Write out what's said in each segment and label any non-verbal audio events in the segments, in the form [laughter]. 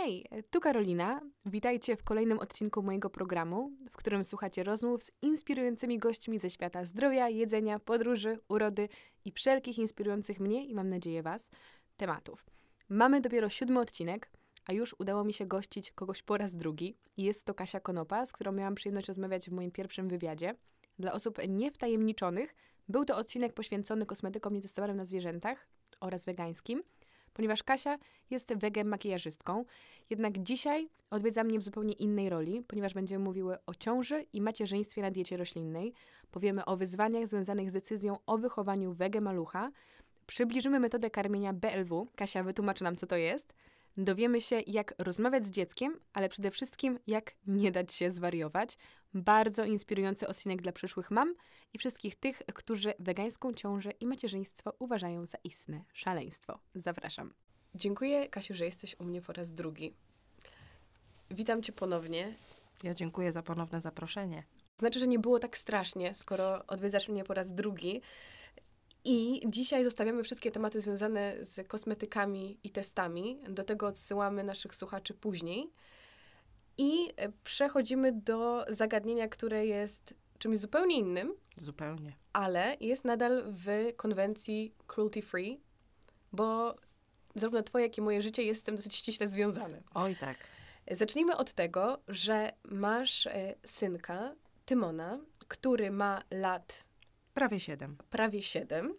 Hej, tu Karolina. Witajcie w kolejnym odcinku mojego programu, w którym słuchacie rozmów z inspirującymi gośćmi ze świata zdrowia, jedzenia, podróży, urody i wszelkich inspirujących mnie i mam nadzieję Was tematów. Mamy dopiero siódmy odcinek, a już udało mi się gościć kogoś po raz drugi. Jest to Kasia Konopa, z którą miałam przyjemność rozmawiać w moim pierwszym wywiadzie. Dla osób niewtajemniczonych był to odcinek poświęcony kosmetykom nietestowanym na zwierzętach oraz wegańskim – ponieważ Kasia jest wege makijażystką. Jednak dzisiaj odwiedza mnie w zupełnie innej roli, ponieważ będziemy mówiły o ciąży i macierzyństwie na diecie roślinnej. Powiemy o wyzwaniach związanych z decyzją o wychowaniu wege malucha. Przybliżymy metodę karmienia BLW. Kasia wytłumaczy nam, co to jest Dowiemy się, jak rozmawiać z dzieckiem, ale przede wszystkim, jak nie dać się zwariować. Bardzo inspirujący odcinek dla przyszłych mam i wszystkich tych, którzy wegańską ciążę i macierzyństwo uważają za istne szaleństwo. Zapraszam. Dziękuję, Kasiu, że jesteś u mnie po raz drugi. Witam Cię ponownie. Ja dziękuję za ponowne zaproszenie. Znaczy, że nie było tak strasznie, skoro odwiedzasz mnie po raz drugi i dzisiaj zostawiamy wszystkie tematy związane z kosmetykami i testami. Do tego odsyłamy naszych słuchaczy później. I e, przechodzimy do zagadnienia, które jest czymś zupełnie innym. Zupełnie. Ale jest nadal w konwencji cruelty free, bo zarówno twoje, jak i moje życie jest z tym dosyć ściśle związane. Oj tak. Zacznijmy od tego, że masz e, synka, Tymona, który ma lat Prawie siedem. Prawie siedem.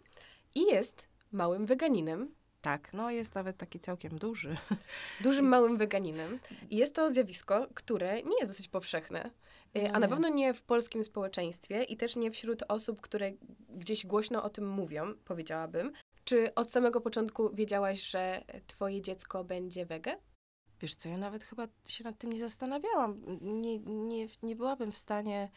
I jest małym weganinem. Tak, no jest nawet taki całkiem duży. [laughs] Dużym małym weganinem. I jest to zjawisko, które nie jest dosyć powszechne, e, no a nie. na pewno nie w polskim społeczeństwie i też nie wśród osób, które gdzieś głośno o tym mówią, powiedziałabym. Czy od samego początku wiedziałaś, że twoje dziecko będzie wege? Wiesz co, ja nawet chyba się nad tym nie zastanawiałam. Nie, nie, nie byłabym w stanie,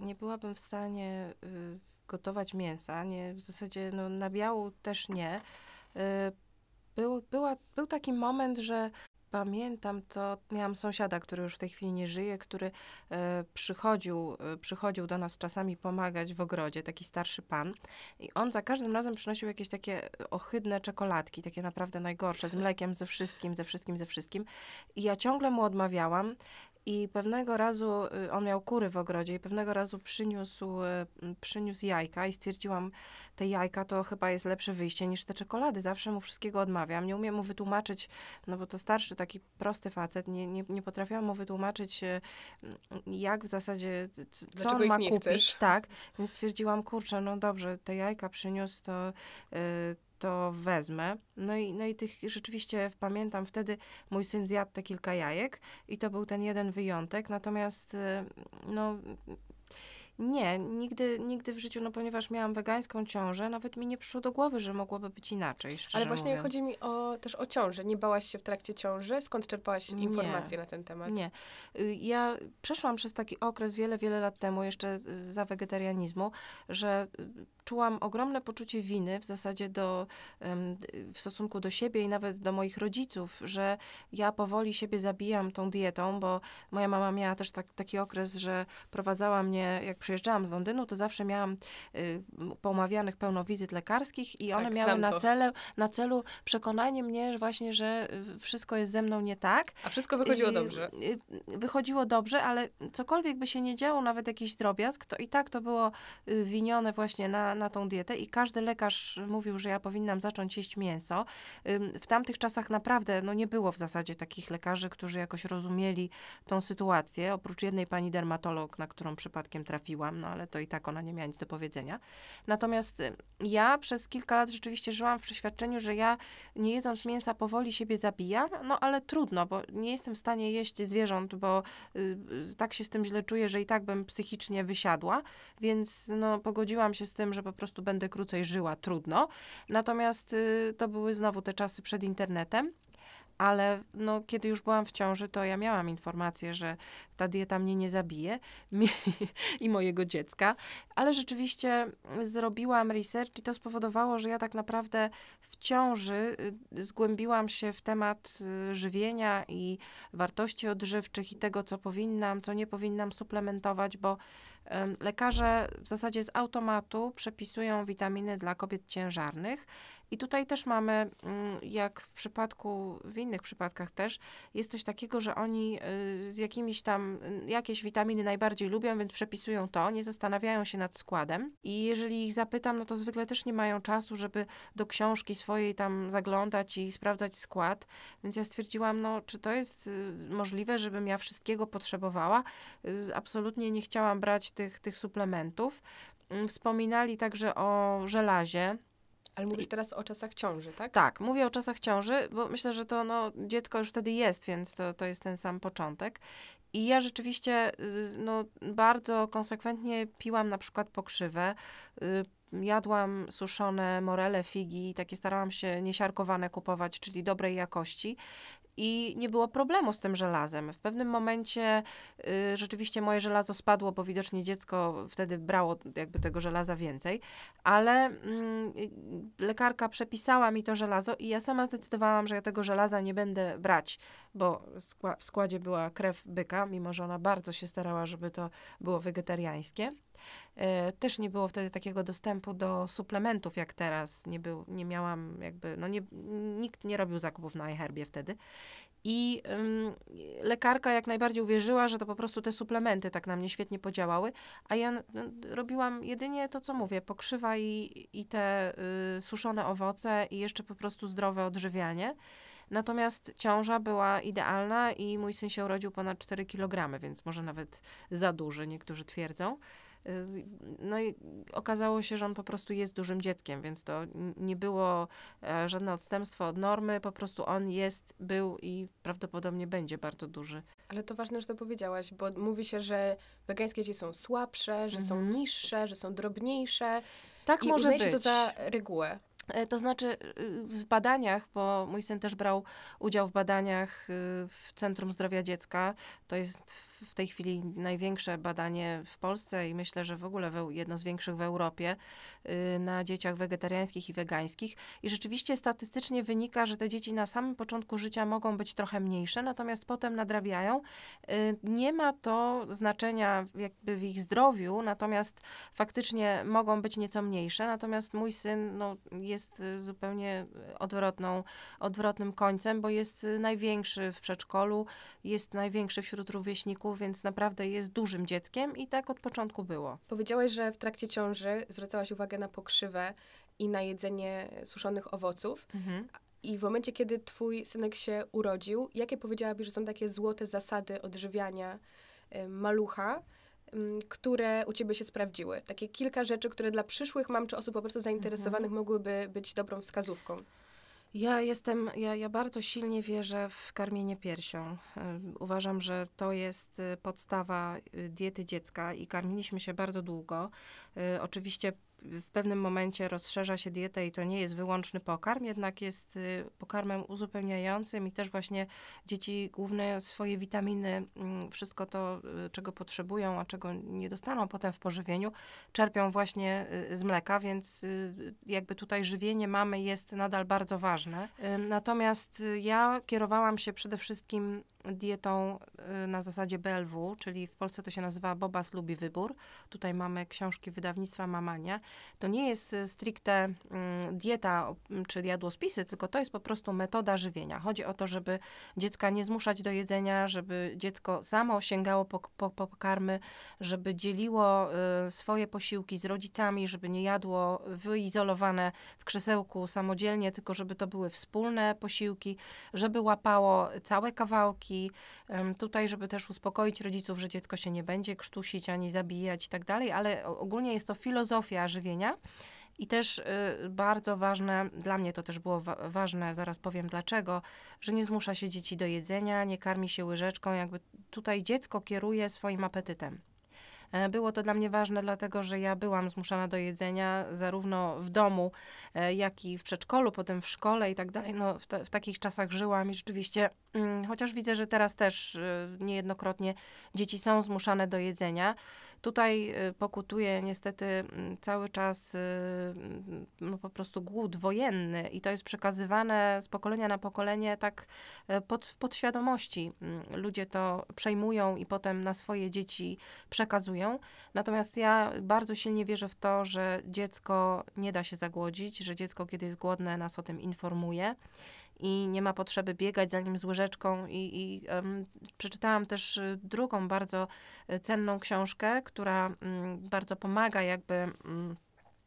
nie byłabym w stanie... Yy gotować mięsa, nie, w zasadzie no, na biału też nie. Y, był, była, był taki moment, że pamiętam to, miałam sąsiada, który już w tej chwili nie żyje, który y, przychodził, y, przychodził do nas czasami pomagać w ogrodzie, taki starszy pan. I on za każdym razem przynosił jakieś takie ohydne czekoladki, takie naprawdę najgorsze, z mlekiem, ze wszystkim, ze wszystkim, ze wszystkim. I ja ciągle mu odmawiałam i pewnego razu, y, on miał kury w ogrodzie, i pewnego razu przyniósł, y, przyniósł jajka i stwierdziłam, te jajka to chyba jest lepsze wyjście niż te czekolady. Zawsze mu wszystkiego odmawiam. Nie umiem mu wytłumaczyć, no bo to starszy, taki prosty facet, nie, nie, nie potrafiłam mu wytłumaczyć, y, jak w zasadzie, co Dlaczego on ma kupić. Chcesz? Tak, więc stwierdziłam, kurczę, no dobrze, te jajka przyniósł, to... Yy, to wezmę. No i, no i tych rzeczywiście pamiętam wtedy mój syn zjadł te kilka jajek i to był ten jeden wyjątek, natomiast y, no nie, nigdy, nigdy w życiu, no ponieważ miałam wegańską ciążę, nawet mi nie przyszło do głowy, że mogłoby być inaczej. Ale właśnie mówiąc. chodzi mi o, też o ciążę. Nie bałaś się w trakcie ciąży? Skąd czerpałaś informacje nie, na ten temat? Nie. Y, ja przeszłam przez taki okres wiele, wiele lat temu, jeszcze y, za wegetarianizmu, że y, czułam ogromne poczucie winy w zasadzie do, w stosunku do siebie i nawet do moich rodziców, że ja powoli siebie zabijam tą dietą, bo moja mama miała też tak, taki okres, że prowadzała mnie, jak przy przyjeżdżałam z Londynu, to zawsze miałam y, pomawianych pełno wizyt lekarskich i one tak, miały na, cele, na celu przekonanie mnie że właśnie, że y, wszystko jest ze mną nie tak. A wszystko wychodziło y, dobrze. Y, wychodziło dobrze, ale cokolwiek by się nie działo, nawet jakiś drobiazg, to i tak to było winione właśnie na, na tą dietę i każdy lekarz mówił, że ja powinnam zacząć jeść mięso. W tamtych czasach naprawdę no, nie było w zasadzie takich lekarzy, którzy jakoś rozumieli tą sytuację, oprócz jednej pani dermatolog, na którą przypadkiem trafiłam no ale to i tak ona nie miała nic do powiedzenia. Natomiast y, ja przez kilka lat rzeczywiście żyłam w przeświadczeniu, że ja nie jedząc mięsa powoli siebie zabijam, no ale trudno, bo nie jestem w stanie jeść zwierząt, bo y, tak się z tym źle czuję, że i tak bym psychicznie wysiadła, więc no pogodziłam się z tym, że po prostu będę krócej żyła, trudno. Natomiast y, to były znowu te czasy przed internetem ale no, kiedy już byłam w ciąży, to ja miałam informację, że ta dieta mnie nie zabije [laughs] i mojego dziecka, ale rzeczywiście zrobiłam research i to spowodowało, że ja tak naprawdę w ciąży y, zgłębiłam się w temat y, żywienia i wartości odżywczych i tego, co powinnam, co nie powinnam suplementować, bo Lekarze w zasadzie z automatu przepisują witaminy dla kobiet ciężarnych. I tutaj też mamy, mm, jak w przypadku, w innych przypadkach też, jest coś takiego, że oni y, z jakimiś tam, y, jakieś witaminy najbardziej lubią, więc przepisują to, nie zastanawiają się nad składem. I jeżeli ich zapytam, no to zwykle też nie mają czasu, żeby do książki swojej tam zaglądać i sprawdzać skład. Więc ja stwierdziłam, no czy to jest y, możliwe, żebym ja wszystkiego potrzebowała? Absolutnie nie chciałam brać tych tych, tych suplementów. Mm, wspominali także o żelazie, ale mówisz teraz o czasach ciąży, tak? Tak, mówię o czasach ciąży, bo myślę, że to no, dziecko już wtedy jest, więc to, to jest ten sam początek. I ja rzeczywiście y, no, bardzo konsekwentnie piłam na przykład pokrzywę, y, jadłam suszone morele, figi, takie starałam się niesiarkowane kupować, czyli dobrej jakości i nie było problemu z tym żelazem. W pewnym momencie y, rzeczywiście moje żelazo spadło, bo widocznie dziecko wtedy brało jakby tego żelaza więcej, ale y, lekarka przepisała mi to żelazo i ja sama zdecydowałam, że ja tego żelaza nie będę brać, bo w składzie była krew byka, mimo że ona bardzo się starała, żeby to było wegetariańskie. E, też nie było wtedy takiego dostępu do suplementów jak teraz. Nie, był, nie miałam jakby, no nie, nikt nie robił zakupów na iHerbie wtedy. I lekarka jak najbardziej uwierzyła, że to po prostu te suplementy tak na mnie świetnie podziałały, a ja no, robiłam jedynie to, co mówię, pokrzywa i, i te y, suszone owoce i jeszcze po prostu zdrowe odżywianie. Natomiast ciąża była idealna i mój syn się urodził ponad 4 kg, więc może nawet za duży, niektórzy twierdzą. Y, no i okazało się, że on po prostu jest dużym dzieckiem, więc to nie było e, żadne odstępstwo od normy, po prostu on jest, był i prawdopodobnie będzie bardzo duży. Ale to ważne, że to powiedziałaś, bo mówi się, że wegańskie dzieci są słabsze, że mhm. są niższe, że są drobniejsze. Tak i może uznaje być. się to za regułę. E, to znaczy y, w badaniach, bo mój syn też brał udział w badaniach y, w Centrum Zdrowia Dziecka, to jest w tej chwili największe badanie w Polsce i myślę, że w ogóle jedno z większych w Europie y, na dzieciach wegetariańskich i wegańskich. I rzeczywiście statystycznie wynika, że te dzieci na samym początku życia mogą być trochę mniejsze, natomiast potem nadrabiają. Y, nie ma to znaczenia jakby w ich zdrowiu, natomiast faktycznie mogą być nieco mniejsze. Natomiast mój syn no, jest y, zupełnie odwrotną, odwrotnym końcem, bo jest największy w przedszkolu, jest największy wśród rówieśników więc naprawdę jest dużym dzieckiem i tak od początku było. Powiedziałaś, że w trakcie ciąży zwracałaś uwagę na pokrzywę i na jedzenie suszonych owoców. Mhm. I w momencie, kiedy twój synek się urodził, jakie powiedziałabyś, że są takie złote zasady odżywiania malucha, które u ciebie się sprawdziły? Takie kilka rzeczy, które dla przyszłych mam czy osób po prostu zainteresowanych mhm. mogłyby być dobrą wskazówką. Ja jestem, ja, ja bardzo silnie wierzę w karmienie piersią. Uważam, że to jest y, podstawa y, diety dziecka i karmiliśmy się bardzo długo. Y, oczywiście w pewnym momencie rozszerza się dietę i to nie jest wyłączny pokarm, jednak jest y, pokarmem uzupełniającym i też właśnie dzieci główne swoje witaminy, mm, wszystko to, y, czego potrzebują, a czego nie dostaną potem w pożywieniu, czerpią właśnie y, z mleka, więc jakby tutaj żywienie mamy jest nadal bardzo ważne. Natomiast ja kierowałam się przede wszystkim dietą y, na zasadzie BLW, czyli w Polsce to się nazywa Bobas lubi wybór. Tutaj mamy książki wydawnictwa Mamania. To nie jest y, stricte mm, dieta mm, czy jadłospisy, tylko to jest po prostu metoda żywienia. Chodzi o to, żeby dziecka nie zmuszać do jedzenia, żeby dziecko samo sięgało po, po, po pokarmy, żeby dzieliło y, swoje posiłki z rodzicami, żeby nie jadło wyizolowane w krzesełku samodzielnie, tylko żeby to były wspólne posiłki, żeby łapało całe kawałki, opieki tutaj, żeby też uspokoić rodziców, że dziecko się nie będzie krztusić ani zabijać i tak dalej, ale ogólnie jest to filozofia żywienia. I też y, bardzo ważne, dla mnie to też było wa ważne, zaraz powiem dlaczego, że nie zmusza się dzieci do jedzenia, nie karmi się łyżeczką, jakby tutaj dziecko kieruje swoim apetytem. E, było to dla mnie ważne, dlatego że ja byłam zmuszana do jedzenia zarówno w domu, e, jak i w przedszkolu, potem w szkole i tak dalej. No, w, te, w takich czasach żyłam i rzeczywiście, mm, chociaż widzę, że teraz też e, niejednokrotnie dzieci są zmuszane do jedzenia. Tutaj y, pokutuje niestety mm, cały czas y, mm, no, po prostu głód wojenny i to jest przekazywane z pokolenia na pokolenie tak e, pod, w podświadomości. Mm, ludzie to przejmują i potem na swoje dzieci przekazują. Natomiast ja bardzo silnie wierzę w to, że dziecko nie da się zagłodzić, że dziecko, kiedy jest głodne, nas o tym informuje i nie ma potrzeby biegać za nim z łyżeczką. I, i um, przeczytałam też y, drugą bardzo y, cenną książkę, która um, bardzo pomaga jakby. Um,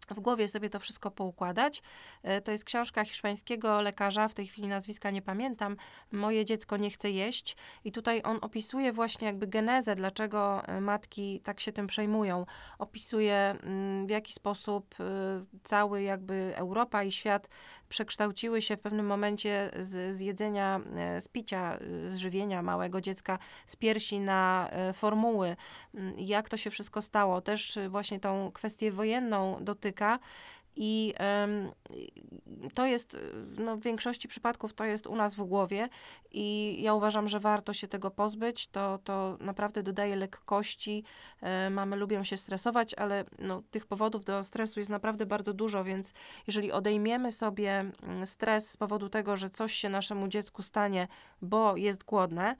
w głowie sobie to wszystko poukładać. E, to jest książka hiszpańskiego lekarza, w tej chwili nazwiska nie pamiętam. Moje dziecko nie chce jeść. I tutaj on opisuje właśnie jakby genezę, dlaczego e, matki tak się tym przejmują. Opisuje mm, w jaki sposób e, cały jakby Europa i świat przekształciły się w pewnym momencie z, z jedzenia, z picia, z żywienia małego dziecka, z piersi na formuły. Mm, jak to się wszystko stało. Też właśnie tą kwestię wojenną dotyka i to jest, no w większości przypadków to jest u nas w głowie i ja uważam, że warto się tego pozbyć. To, to naprawdę dodaje lekkości. E, mamy lubią się stresować, ale no, tych powodów do stresu jest naprawdę bardzo dużo, więc jeżeli odejmiemy sobie mm, stres z powodu tego, że coś się naszemu dziecku stanie, bo jest głodne,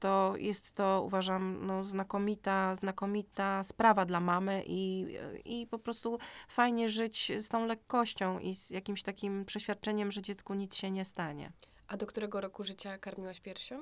to jest to, uważam, no, znakomita, znakomita sprawa dla mamy i, i po prostu fajnie żyć z tą lekkością i z jakimś takim przeświadczeniem, że dziecku nic się nie stanie. A do którego roku życia karmiłaś piersią?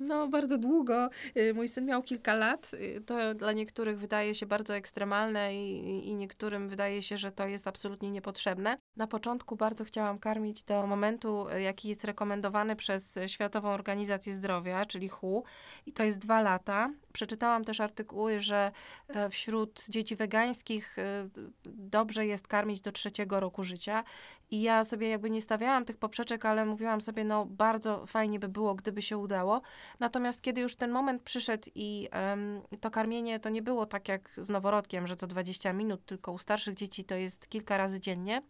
No, bardzo długo. Y, mój syn miał kilka lat. Y, to dla niektórych wydaje się bardzo ekstremalne i, i niektórym wydaje się, że to jest absolutnie niepotrzebne. Na początku bardzo chciałam karmić do momentu, y, jaki jest rekomendowany przez Światową Organizację Zdrowia, czyli WHO, i to jest dwa lata. Przeczytałam też artykuły, że e, wśród dzieci wegańskich e, dobrze jest karmić do trzeciego roku życia. I ja sobie jakby nie stawiałam tych poprzeczek, ale mówiłam sobie, no bardzo fajnie by było, gdyby się udało. Natomiast kiedy już ten moment przyszedł i um, to karmienie to nie było tak jak z noworodkiem, że co 20 minut, tylko u starszych dzieci to jest kilka razy dziennie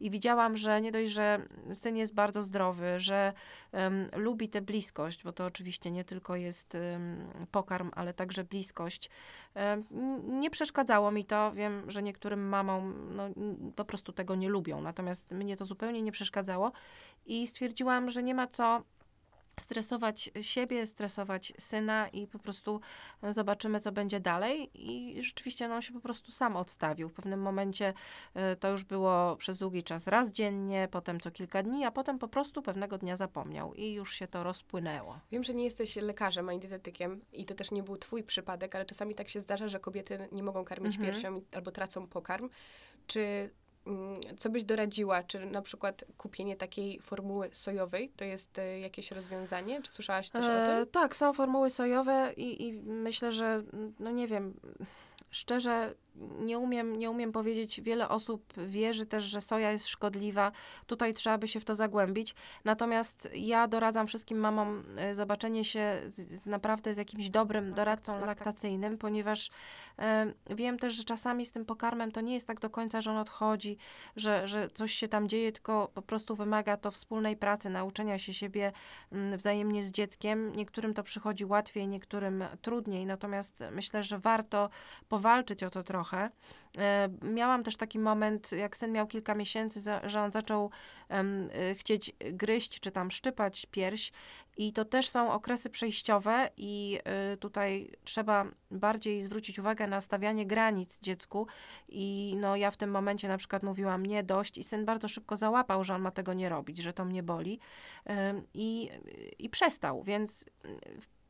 i widziałam, że nie dość, że syn jest bardzo zdrowy, że um, lubi tę bliskość, bo to oczywiście nie tylko jest um, pokarm, ale także bliskość. Um, nie przeszkadzało mi to, wiem, że niektórym mamom no, po prostu tego nie lubią, natomiast mnie to zupełnie nie przeszkadzało i stwierdziłam, że nie ma co stresować siebie, stresować syna i po prostu e, zobaczymy, co będzie dalej. I rzeczywiście no, on się po prostu sam odstawił. W pewnym momencie e, to już było przez długi czas raz dziennie, potem co kilka dni, a potem po prostu pewnego dnia zapomniał i już się to rozpłynęło. Wiem, że nie jesteś lekarzem ani dietetykiem i to też nie był twój przypadek, ale czasami tak się zdarza, że kobiety nie mogą karmić mhm. piersią albo tracą pokarm. Czy Mm, co byś doradziła? Czy na przykład kupienie takiej formuły sojowej to jest e, jakieś rozwiązanie? Czy słyszałaś też o e, tym? tak, są formuły sojowe i, i myślę, że mm, no nie wiem szczerze nie umiem, nie umiem powiedzieć. Wiele osób wierzy też, że soja jest szkodliwa. Tutaj trzeba by się w to zagłębić. Natomiast ja doradzam wszystkim mamom e, zobaczenie się z, z naprawdę z jakimś dobrym doradcą laktacyjnym, ponieważ e, wiem też, że czasami z tym pokarmem to nie jest tak do końca, że on odchodzi, że, że coś się tam dzieje, tylko po prostu wymaga to wspólnej pracy, nauczenia się siebie mm, wzajemnie z dzieckiem. Niektórym to przychodzi łatwiej, niektórym trudniej. Natomiast myślę, że warto powalczyć o to trochę. E, miałam też taki moment, jak syn miał kilka miesięcy, że on zaczął e, chcieć gryźć czy tam szczypać pierś i to też są okresy przejściowe i e, tutaj trzeba bardziej zwrócić uwagę na stawianie granic dziecku i no ja w tym momencie na przykład mówiłam nie dość i syn bardzo szybko załapał, że on ma tego nie robić, że to mnie boli i, i przestał, więc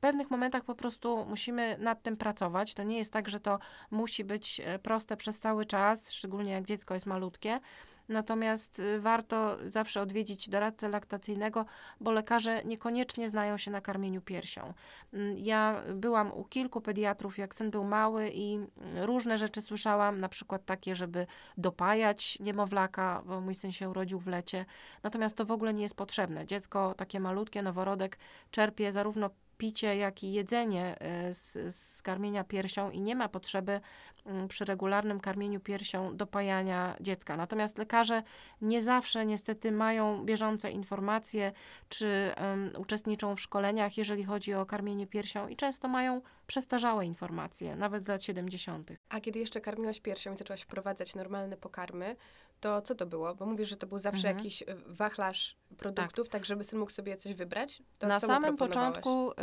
pewnych momentach po prostu musimy nad tym pracować. To nie jest tak, że to musi być e, proste przez cały czas, szczególnie jak dziecko jest malutkie. Natomiast y, warto zawsze odwiedzić doradcę laktacyjnego, bo lekarze niekoniecznie znają się na karmieniu piersią. Mm, ja byłam u kilku pediatrów, jak syn był mały i mm, różne rzeczy słyszałam, na przykład takie, żeby dopajać niemowlaka, bo mój syn się urodził w lecie. Natomiast to w ogóle nie jest potrzebne. Dziecko takie malutkie, noworodek czerpie zarówno picie, jak i jedzenie e, z, z karmienia piersią i nie ma potrzeby Mm, przy regularnym karmieniu piersią dopajania dziecka. Natomiast lekarze nie zawsze niestety mają bieżące informacje, czy um, uczestniczą w szkoleniach, jeżeli chodzi o karmienie piersią i często mają przestarzałe informacje, nawet z lat 70. A kiedy jeszcze karmiłaś piersią i zaczęłaś wprowadzać normalne pokarmy, to co to było? Bo mówisz, że to był zawsze mhm. jakiś e, wachlarz produktów, tak. tak. żeby syn mógł sobie coś wybrać. To na samym początku, y,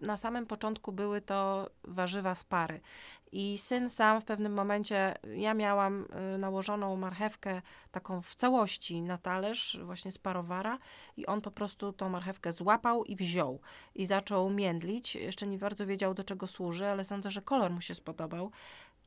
na samym początku były to warzywa z pary. I syn sam w pewnym momencie, ja miałam y, nałożoną marchewkę taką w całości na talerz, właśnie z parowara, i on po prostu tą marchewkę złapał i wziął. I zaczął międlić. Jeszcze nie bardzo wiedział, do czego służy, ale sądzę, że kolor mu się spodobał.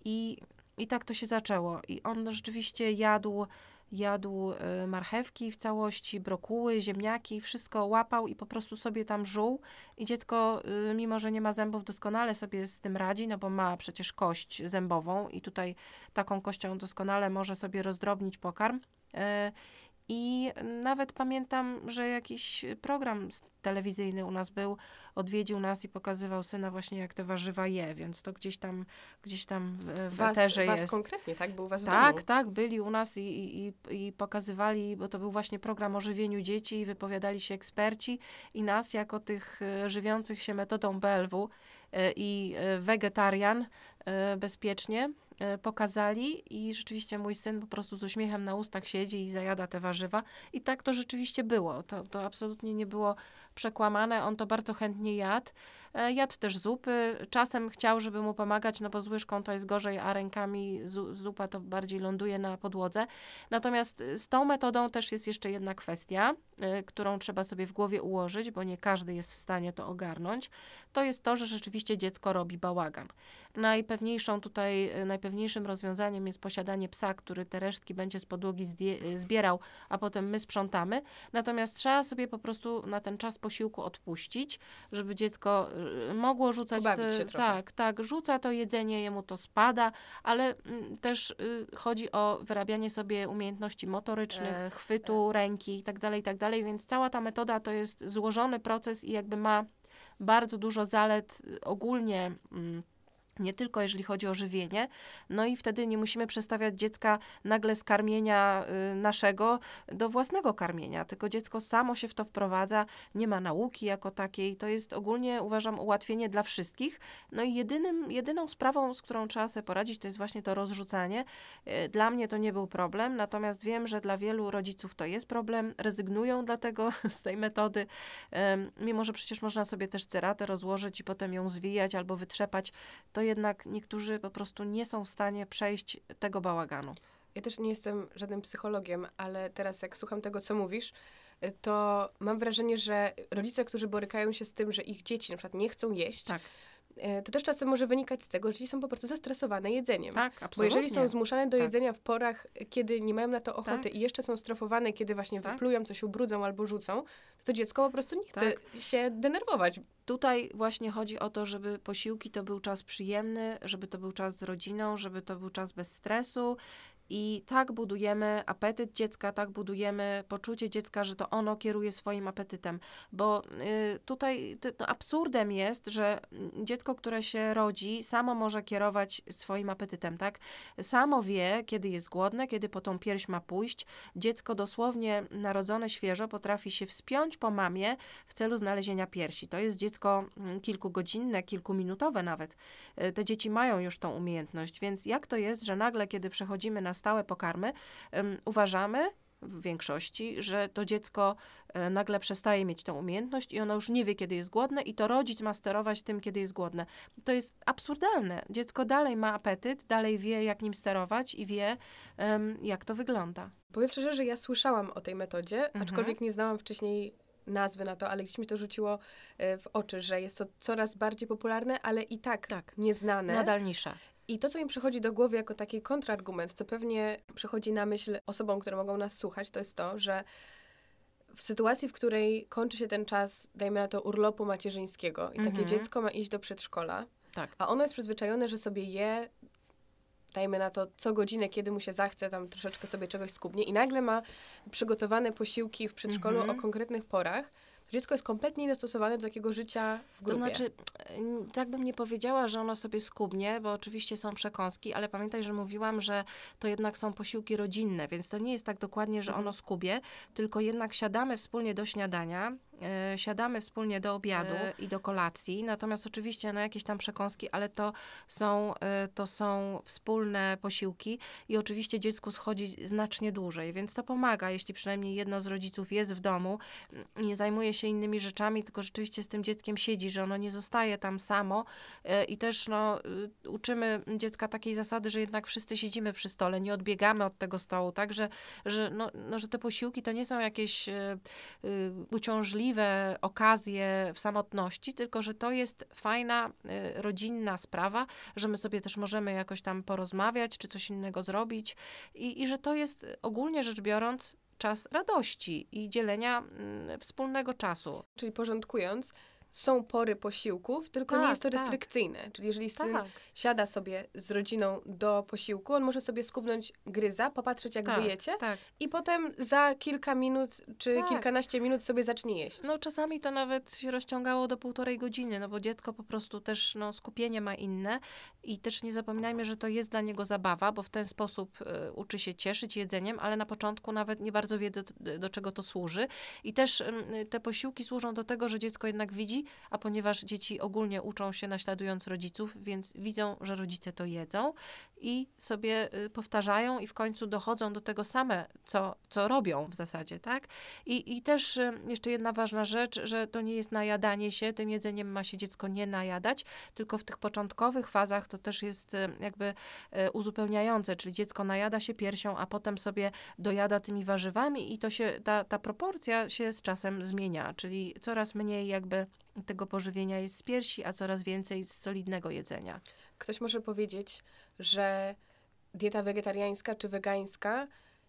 I, i tak to się zaczęło. I on rzeczywiście jadł jadł e, marchewki w całości, brokuły, ziemniaki, wszystko łapał i po prostu sobie tam żuł. I dziecko, y, mimo że nie ma zębów, doskonale sobie z tym radzi, no bo ma przecież kość zębową i tutaj taką kością doskonale może sobie rozdrobnić pokarm. E, i nawet pamiętam, że jakiś program telewizyjny u nas był, odwiedził nas i pokazywał syna właśnie, jak te warzywa je, więc to gdzieś tam, gdzieś tam w, w was, eterze was jest. konkretnie, tak? Był was Tak, domu. tak, byli u nas i, i, i pokazywali, bo to był właśnie program o żywieniu dzieci i wypowiadali się eksperci i nas jako tych e, żywiących się metodą BLW e, i e, wegetarian bezpiecznie, E, pokazali i rzeczywiście mój syn po prostu z uśmiechem na ustach siedzi i zajada te warzywa. I tak to rzeczywiście było. To, to absolutnie nie było przekłamane. On to bardzo chętnie jadł. E, jadł też zupy. Czasem chciał, żeby mu pomagać, no bo z łyżką to jest gorzej, a rękami zupa to bardziej ląduje na podłodze. Natomiast y, z tą metodą też jest jeszcze jedna kwestia, y, którą trzeba sobie w głowie ułożyć, bo nie każdy jest w stanie to ogarnąć. To jest to, że rzeczywiście dziecko robi bałagan. Najpewniejszą tutaj, y, najpewniejszym rozwiązaniem jest posiadanie psa, który te resztki będzie z podłogi zbierał, a potem my sprzątamy. Natomiast trzeba sobie po prostu na ten czas posiłku odpuścić, żeby dziecko mogło rzucać. Pobawić się tak, tak, rzuca to jedzenie, jemu to spada, ale m, mm, też y, chodzi o wyrabianie sobie umiejętności motorycznych, i chwytu, tak dalej, ręki tak dalej, więc cała ta metoda to jest złożony proces i jakby ma bardzo dużo zalet y, ogólnie. Mm, nie tylko jeżeli chodzi o żywienie, no i wtedy nie musimy przestawiać dziecka nagle z karmienia y, naszego do własnego karmienia, tylko dziecko samo się w to wprowadza, nie ma nauki jako takiej, to jest ogólnie uważam ułatwienie dla wszystkich, no i jedynym, jedyną sprawą, z którą trzeba sobie poradzić, to jest właśnie to rozrzucanie. Y, dla mnie to nie był problem, natomiast wiem, że dla wielu rodziców to jest problem, rezygnują dlatego [laughs] z tej metody, mimo że przecież można sobie też ceratę rozłożyć i potem ją zwijać albo wytrzepać, to jest jednak niektórzy po prostu nie są w stanie przejść tego bałaganu. Ja też nie jestem żadnym psychologiem, ale teraz jak słucham tego, co mówisz, y, to mam wrażenie, że rodzice, którzy borykają się z tym, że ich dzieci na przykład nie chcą jeść, tak. E, to też czasem może wynikać z tego, że dzieci są po prostu zestresowane jedzeniem. Tak, absolutnie. Bo jeżeli są zmuszane do tak. jedzenia w porach, kiedy nie mają na to ochoty tak. i jeszcze są strofowane, kiedy właśnie tak. wyplują, coś ubrudzą albo rzucą, to dziecko po prostu nie chce tak. się denerwować. Tutaj właśnie chodzi o to, żeby posiłki to był czas przyjemny, żeby to był czas z rodziną, żeby to był czas bez stresu, i tak budujemy apetyt dziecka, tak budujemy poczucie dziecka, że to ono kieruje swoim apetytem. Bo y, tutaj no, absurdem jest, że dziecko, które się rodzi, samo może kierować swoim apetytem, tak? Samo wie, kiedy jest głodne, kiedy po tą pierś ma pójść. Dziecko dosłownie narodzone świeżo potrafi się wspiąć po mamie w celu znalezienia piersi. To jest dziecko mm, kilkugodzinne, kilkuminutowe nawet. Y, te dzieci mają już tą umiejętność, więc jak to jest, że nagle, kiedy przechodzimy na stałe pokarmy, uważamy w większości, że to dziecko e, nagle przestaje mieć tą umiejętność i ono już nie wie, kiedy jest głodne, i to rodzic ma sterować tym, kiedy jest głodne. To jest absurdalne. Dziecko dalej ma apetyt, dalej wie, jak nim sterować i wie, jak to wygląda. Powiem szczerze, że ja słyszałam o tej metodzie, mhm. aczkolwiek mhm. nie znałam wcześniej nazwy na to, ale gdzieś mi to rzuciło e, w oczy, że jest to coraz bardziej popularne, ale i tak, tak. nieznane. Nadal nisza. I to, co mi przychodzi do głowy jako taki kontrargument, to pewnie przychodzi na myśl osobom, które mogą nas słuchać, to jest to, że w sytuacji, w której kończy się ten czas, dajmy na to, urlopu macierzyńskiego i mhm. takie dziecko ma iść do przedszkola, tak. a ono jest przyzwyczajone, że sobie je dajmy na to co godzinę, kiedy mu się zachce, tam troszeczkę sobie czegoś skubnie i nagle ma przygotowane posiłki w przedszkolu mhm. o konkretnych porach, dziecko jest kompletnie niedostosowane do takiego życia w grupie. To znaczy, e, tak bym nie powiedziała, że ono sobie skubnie, bo oczywiście są przekąski, ale pamiętaj, że mówiłam, że to jednak są posiłki rodzinne, więc to nie jest tak dokładnie, że mhm. ono skubie, tylko jednak siadamy wspólnie do śniadania, E, siadamy wspólnie do obiadu e, i do kolacji, natomiast oczywiście na no, jakieś tam przekąski, ale to są, e, to są wspólne posiłki i oczywiście dziecku schodzi znacznie dłużej, więc to pomaga, jeśli przynajmniej jedno z rodziców jest w domu, nie zajmuje się innymi rzeczami, tylko rzeczywiście z tym dzieckiem siedzi, że ono nie zostaje tam samo i też no, uczymy dziecka takiej zasady, że jednak wszyscy siedzimy przy stole, nie odbiegamy od tego stołu, także że, że, no, no, że te posiłki to nie są jakieś uciążliwe, szczęśliwe okazje w samotności, tylko że to jest fajna, y, rodzinna sprawa, że my sobie też możemy jakoś tam porozmawiać, czy coś innego zrobić i, i że to jest ogólnie rzecz biorąc czas radości i dzielenia mm, wspólnego czasu. Czyli porządkując, są pory posiłków, tylko tak, nie jest to tak. restrykcyjne. Tak. Czyli jeżeli syn tak. siada sobie z rodziną do posiłku, on może sobie skubnąć gryza, popatrzeć jak tak, wyjecie tak. i potem za kilka minut czy tak. kilkanaście minut sobie zacznie jeść. No czasami to nawet się rozciągało do półtorej godziny, no bo dziecko po prostu też no, skupienie ma inne i też nie zapominajmy, że to jest dla niego zabawa, bo w ten sposób y, uczy się cieszyć jedzeniem, ale na początku nawet nie bardzo wie do, do czego to służy i też y, te posiłki służą do tego, że dziecko jednak widzi, a ponieważ dzieci ogólnie uczą się naśladując rodziców, więc widzą, że rodzice to jedzą, i sobie y, powtarzają i w końcu dochodzą do tego same, co, co robią w zasadzie, tak? I, I też y, jeszcze jedna ważna rzecz, że to nie jest najadanie się, tym jedzeniem ma się dziecko nie najadać, tylko w tych początkowych fazach to też jest y, jakby uzupełniające, czyli dziecko najada się piersią, a potem sobie dojada tymi warzywami i to się, ta, ta proporcja się z czasem zmienia, czyli coraz mniej jakby tego pożywienia jest z piersi, a coraz więcej z solidnego jedzenia ktoś może powiedzieć, że dieta wegetariańska czy wegańska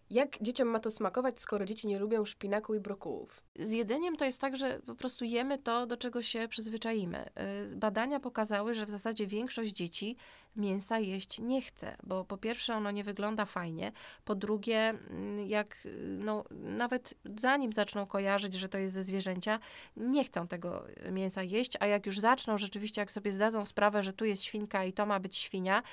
jak dzieciom ma to smakować, skoro dzieci nie lubią szpinaku i brokułów? Z jedzeniem to jest tak, że po prostu jemy to, do czego się przyzwyczajimy. Y, badania pokazały, że w zasadzie większość dzieci mięsa jeść nie chcę, bo po pierwsze ono nie wygląda fajnie, po drugie, mm, jak no, nawet zanim zaczną kojarzyć, że to jest ze zwierzęcia, nie chcą tego mięsa jeść, a jak już zaczną rzeczywiście, jak sobie zdadzą sprawę, że tu jest świnka i to ma być świnia,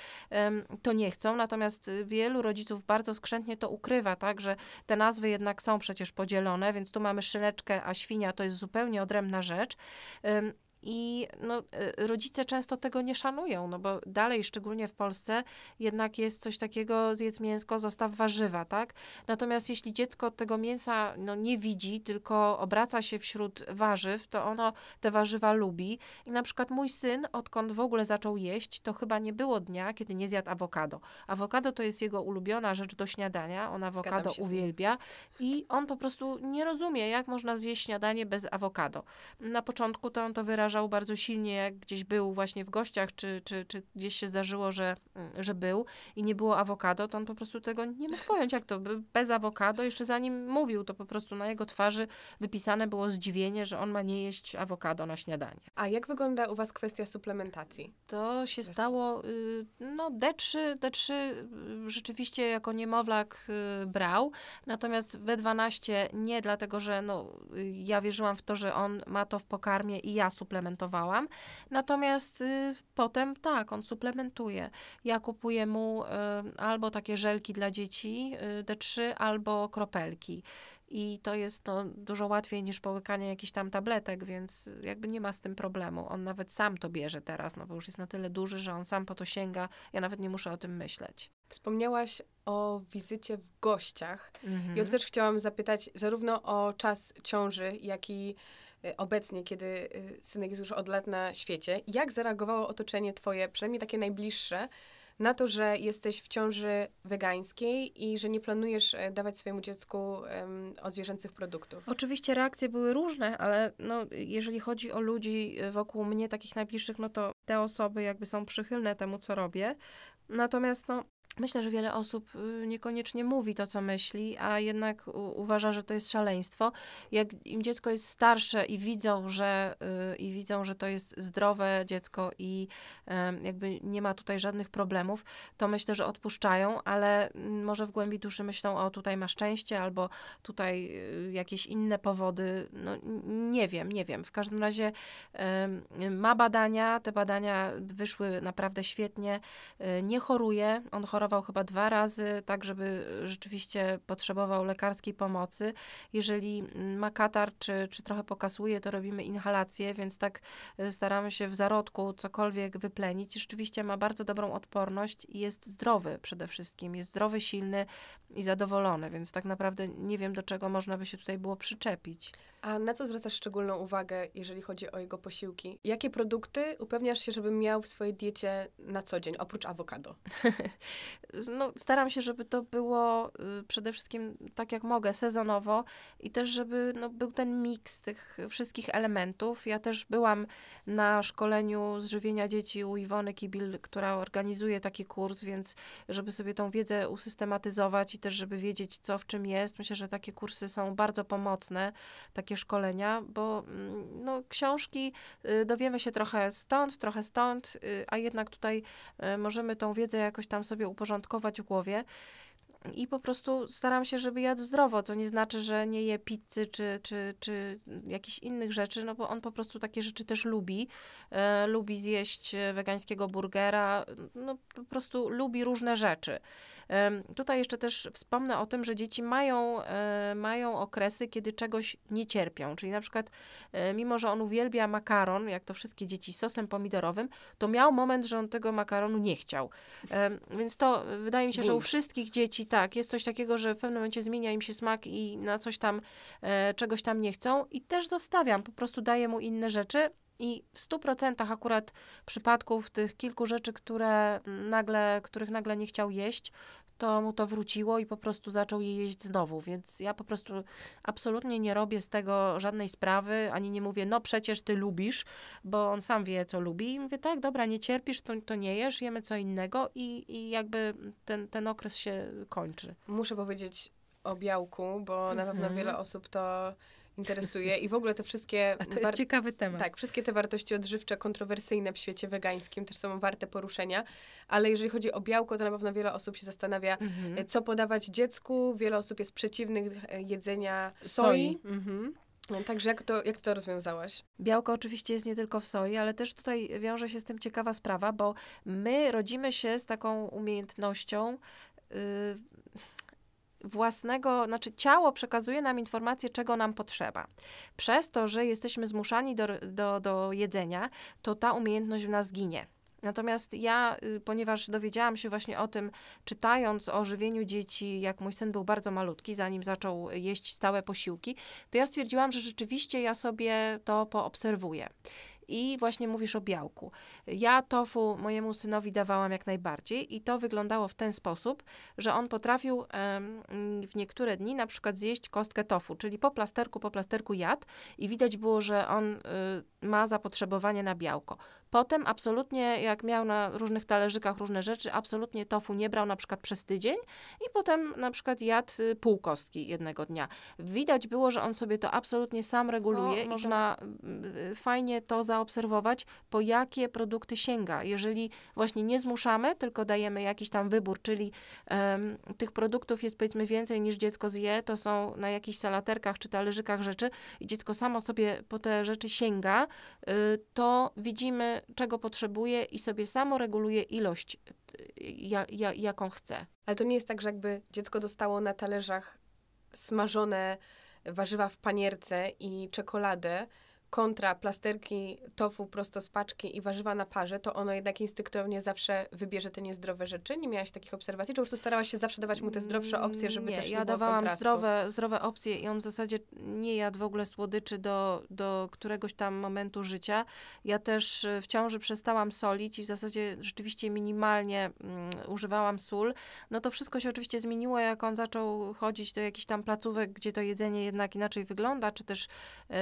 to nie chcą. Natomiast wielu rodziców bardzo skrzętnie to ukrywa, tak, że te nazwy jednak są przecież podzielone, więc tu mamy szyneczkę, a świnia to jest zupełnie odrębna rzecz. I no, y, rodzice często tego nie szanują, no bo dalej, szczególnie w Polsce, jednak jest coś takiego, zjedz mięsko, zostaw warzywa, tak? Natomiast jeśli dziecko tego mięsa no, nie widzi, tylko obraca się wśród warzyw, to ono te warzywa lubi. I na przykład mój syn, odkąd w ogóle zaczął jeść, to chyba nie było dnia, kiedy nie zjadł awokado. Awokado to jest jego ulubiona rzecz do śniadania, on awokado uwielbia i on po prostu nie rozumie, jak można zjeść śniadanie bez awokado. Na początku to on to wyraża powtarzał bardzo silnie, jak gdzieś był właśnie w gościach, czy, czy, czy gdzieś się zdarzyło, że, mm, że był i nie było awokado, to on po prostu tego nie mógł pojąć, jak to bez awokado. Jeszcze zanim mówił, to po prostu na jego twarzy wypisane było zdziwienie, że on ma nie jeść awokado na śniadanie. A jak wygląda u was kwestia suplementacji? To się stało, y, no D3, D3 y, rzeczywiście jako niemowlak y, brał, natomiast B12 nie, dlatego że no, ja wierzyłam w to, że on ma to w pokarmie i ja suplementowałam suplementowałam. Natomiast y, potem tak, on suplementuje. Ja kupuję mu y, albo takie żelki dla dzieci y, D3, albo kropelki. I to jest no, dużo łatwiej niż połykanie jakichś tam tabletek, więc jakby nie ma z tym problemu. On nawet sam to bierze teraz, no bo już jest na tyle duży, że on sam po to sięga. Ja nawet nie muszę o tym myśleć. Wspomniałaś o wizycie w gościach. I od razu też chciałam zapytać zarówno o czas ciąży, jak i Y, obecnie, kiedy y, synek jest już od lat na świecie. Jak zareagowało otoczenie twoje, przynajmniej takie najbliższe, na to, że jesteś w ciąży wegańskiej i że nie planujesz y, dawać swojemu dziecku um, odzwierzęcych produktów? Oczywiście reakcje były różne, ale no, jeżeli chodzi o ludzi wokół mnie, takich najbliższych, no to te osoby jakby są przychylne temu, co robię. Natomiast no, Myślę, że wiele osób y, niekoniecznie mówi to, co myśli, a jednak u- uważa, że to jest szaleństwo. Jak im dziecko jest starsze i widzą, że, yy, i widzą, że to jest zdrowe dziecko i yy, jakby nie ma tutaj żadnych problemów, to myślę, że odpuszczają, ale mm, może w głębi duszy myślą, o tutaj ma szczęście, albo tutaj yy, jakieś inne powody. No, nie wiem, nie wiem. W każdym razie ma badania, te badania wyszły naprawdę świetnie. Y, nie choruje, on choruje chyba dwa razy, tak żeby rzeczywiście potrzebował lekarskiej pomocy. Jeżeli ma katar czy, czy trochę pokasuje, to robimy inhalację, więc tak e, staramy się w zarodku cokolwiek wyplenić. Rzeczywiście ma bardzo dobrą odporność i jest zdrowy przede wszystkim. Jest zdrowy, silny i zadowolony, więc tak naprawdę nie wiem, do czego można by się tutaj było przyczepić. A na co zwracasz szczególną uwagę, jeżeli chodzi o jego posiłki? Jakie produkty upewniasz się, żeby miał w swojej diecie na co dzień, oprócz awokado? [laughs] no, staram się, żeby to było y, przede wszystkim tak jak mogę, sezonowo i też, żeby no, był ten miks tych wszystkich elementów. Ja też byłam na szkoleniu z żywienia dzieci u Iwony Kibil, która organizuje taki kurs, więc żeby sobie tą wiedzę usystematyzować i też, żeby wiedzieć, co w czym jest. Myślę, że takie kursy są bardzo pomocne, takie szkolenia, bo mm, no, książki y, dowiemy się trochę stąd, trochę stąd, y, a jednak tutaj możemy tą wiedzę jakoś tam sobie uporządkować uporządkować w głowie i po prostu staram się, żeby jadł zdrowo. To nie znaczy, że nie je pizzy czy, czy, czy jakichś innych rzeczy, no bo on po prostu takie rzeczy też lubi. E, lubi zjeść e, wegańskiego burgera, no po prostu lubi różne rzeczy. E, tutaj jeszcze też wspomnę o tym, że dzieci mają, e, mają okresy, kiedy czegoś nie cierpią. Czyli na przykład, e, mimo że on uwielbia makaron, jak to wszystkie dzieci, sosem pomidorowym, to miał moment, że on tego makaronu nie chciał. więc to wydaje mi się, że u wszystkich dzieci tak, jest coś takiego, że w pewnym momencie zmienia im się smak i na coś tam, e, czegoś tam nie chcą i też zostawiam, po prostu daję mu inne rzeczy i w 100% akurat przypadków tych kilku rzeczy, które nagle, których nagle nie chciał jeść, to mu to wróciło i po prostu zaczął je jeść znowu. Więc ja po prostu absolutnie nie robię z tego żadnej sprawy, ani nie mówię, no przecież ty lubisz, bo on sam wie, co lubi. I mówię, tak, dobra, nie cierpisz, to, to nie jesz, jemy co innego i, i jakby ten, ten okres się kończy. Muszę powiedzieć o białku, bo na pewno mhm. wiele osób to interesuje i w ogóle te wszystkie... [laughs] A to jest ciekawy temat. Tak, wszystkie te wartości odżywcze, kontrowersyjne w świecie wegańskim też są warte poruszenia, ale jeżeli chodzi o białko, to na pewno wiele osób się zastanawia, mhm. E, co podawać dziecku, wiele osób jest przeciwnych e, jedzenia soi. soi. Mhm. Także jak to, jak to rozwiązałaś? Białko oczywiście jest nie tylko w soi, ale też tutaj wiąże się z tym ciekawa sprawa, bo my rodzimy się z taką umiejętnością y, własnego, znaczy ciało przekazuje nam informację, czego nam potrzeba. Przez to, że jesteśmy zmuszani do, do, do jedzenia, to ta umiejętność w nas ginie. Natomiast ja, y, ponieważ dowiedziałam się właśnie o tym, czytając o żywieniu dzieci, jak mój syn był bardzo malutki, zanim zaczął jeść stałe posiłki, to ja stwierdziłam, że rzeczywiście ja sobie to poobserwuję. I właśnie mówisz o białku. Ja tofu mojemu synowi dawałam jak najbardziej i to wyglądało w ten sposób, że on potrafił w niektóre dni na przykład zjeść kostkę tofu, czyli po plasterku, po plasterku jadł i widać było, że on y, ma zapotrzebowanie na białko. Potem absolutnie, jak miał na różnych talerzykach różne rzeczy, absolutnie tofu nie brał na przykład przez tydzień i potem na przykład jadł y, pół kostki jednego dnia. Widać było, że on sobie to absolutnie sam reguluje i można y, y, fajnie to zaobserwować, po jakie produkty sięga. Jeżeli właśnie nie zmuszamy, tylko dajemy jakiś tam wybór, czyli um, tych produktów jest powiedzmy więcej niż dziecko zje, to są na jakichś salaterkach czy talerzykach rzeczy i dziecko samo sobie po te rzeczy sięga, y, to widzimy czego potrzebuje i sobie samo reguluje ilość, ja, ja, jaką chce. Ale to nie jest tak, że jakby dziecko dostało na talerzach smażone warzywa w panierce i czekoladę, kontra plasterki tofu prosto z paczki i warzywa na parze, to ono jednak instynktownie zawsze wybierze te niezdrowe rzeczy? Nie miałaś takich obserwacji? Czy po prostu starałaś się zawsze dawać mu te zdrowsze mm, opcje, żeby nie, też nie ja dawałam zdrowe, zdrowe opcje i on w zasadzie nie jadł w ogóle słodyczy do, do któregoś tam momentu życia. Ja też e, w ciąży przestałam solić i w zasadzie rzeczywiście minimalnie mm, używałam sól. No to wszystko się oczywiście zmieniło, jak on zaczął chodzić do jakichś tam placówek, gdzie to jedzenie jednak inaczej wygląda, czy też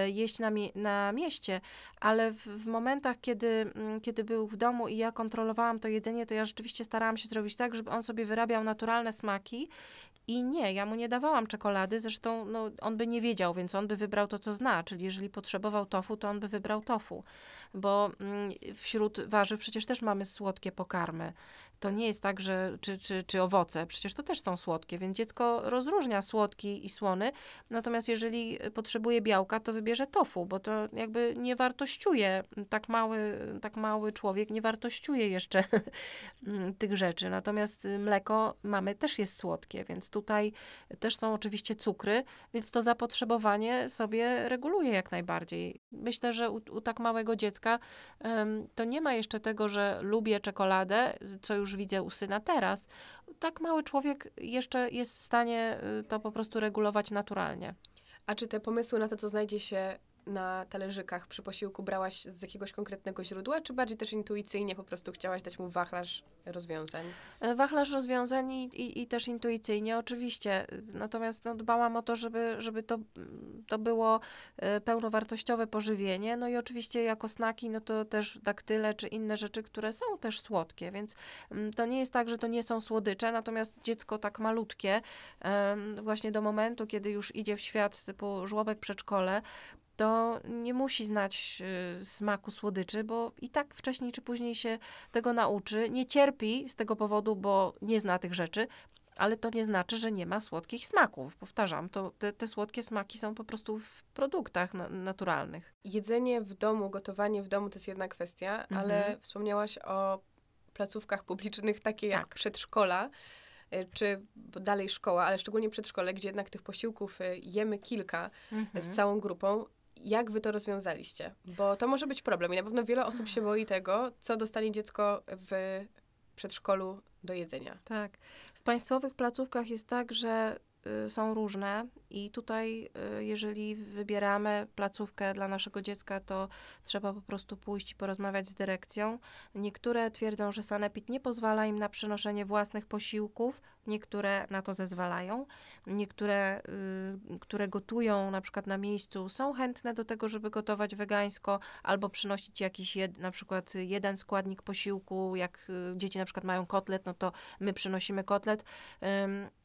y, jeść na, na na mieście, ale w, w momentach, kiedy, mm, kiedy był w domu i ja kontrolowałam to jedzenie, to ja rzeczywiście starałam się zrobić tak, żeby on sobie wyrabiał naturalne smaki i nie, ja mu nie dawałam czekolady, zresztą no, on by nie wiedział, więc on by wybrał to, co zna, czyli jeżeli potrzebował tofu, to on by wybrał tofu, bo mm, wśród warzyw przecież też mamy słodkie pokarmy, to nie jest tak, że czy, czy, czy owoce, przecież to też są słodkie, więc dziecko rozróżnia słodki i słony. Natomiast jeżeli potrzebuje białka, to wybierze tofu, bo to jakby nie wartościuje, tak mały, tak mały człowiek nie wartościuje jeszcze [laughs] tych rzeczy. Natomiast mleko mamy też jest słodkie, więc tutaj też są oczywiście cukry, więc to zapotrzebowanie sobie reguluje jak najbardziej. Myślę, że u, u tak małego dziecka um, to nie ma jeszcze tego, że lubię czekoladę, co już już widzę u syna teraz, tak mały człowiek jeszcze jest w stanie y, to po prostu regulować naturalnie. A czy te pomysły na to, co znajdzie się na talerzykach przy posiłku brałaś z jakiegoś konkretnego źródła, czy bardziej też intuicyjnie po prostu chciałaś dać mu wachlarz rozwiązań? E, wachlarz rozwiązań i, i, i też intuicyjnie, oczywiście. Natomiast no, dbałam o to, żeby, żeby to, to było e, pełnowartościowe pożywienie. No i oczywiście jako snaki, no to też daktyle czy inne rzeczy, które są też słodkie, więc mm, to nie jest tak, że to nie są słodycze, natomiast dziecko tak malutkie, właśnie do momentu, kiedy już idzie w świat typu żłobek, przedszkole, to nie musi znać y, smaku słodyczy, bo i tak wcześniej czy później się tego nauczy. Nie cierpi z tego powodu, bo nie zna tych rzeczy, ale to nie znaczy, że nie ma słodkich smaków. Powtarzam, to te, te słodkie smaki są po prostu w produktach na, naturalnych. Jedzenie w domu, gotowanie w domu to jest jedna kwestia, mhm. ale wspomniałaś o placówkach publicznych, takie jak tak. przedszkola y, czy dalej szkoła, ale szczególnie przedszkole, gdzie jednak tych posiłków y, jemy kilka mhm. z całą grupą, jak wy to rozwiązaliście? Bo to może być problem i na pewno wiele osób się boi tego, co dostanie dziecko w przedszkolu do jedzenia. Tak. W państwowych placówkach jest tak, że Y, są różne i tutaj, y, jeżeli wybieramy placówkę dla naszego dziecka, to trzeba po prostu pójść i porozmawiać z dyrekcją. Niektóre twierdzą, że sanepid nie pozwala im na przynoszenie własnych posiłków, niektóre na to zezwalają, niektóre, y, które gotują na przykład na miejscu, są chętne do tego, żeby gotować wegańsko albo przynosić jakiś jed, na przykład jeden składnik posiłku, jak dzieci na przykład mają kotlet, no to my przynosimy kotlet.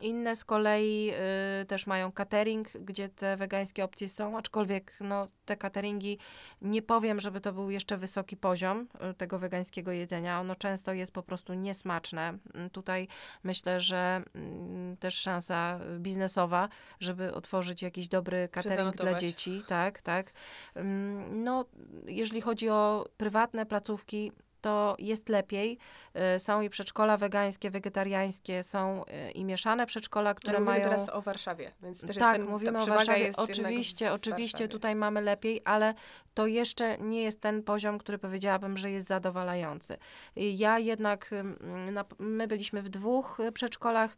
Inne z kolei y, też mają catering, gdzie te wegańskie opcje są, aczkolwiek no, te cateringi nie powiem, żeby to był jeszcze wysoki poziom y, tego wegańskiego jedzenia. Ono często jest po prostu niesmaczne. Mm, tutaj myślę, że mm, też szansa y, biznesowa, żeby otworzyć jakiś dobry catering dla dzieci. Tak, tak. Mm, no, jeżeli chodzi o prywatne placówki, to jest lepiej. Y, są i przedszkola wegańskie, wegetariańskie, są y, i mieszane przedszkola, które no mówimy mają... teraz o Warszawie, więc też tak, ten, mówimy o Warszawie. Oczywiście, oczywiście Warszawie. tutaj mamy lepiej, ale to jeszcze nie jest ten poziom, który powiedziałabym, że jest zadowalający. Ja jednak, my byliśmy w dwóch y, przedszkolach,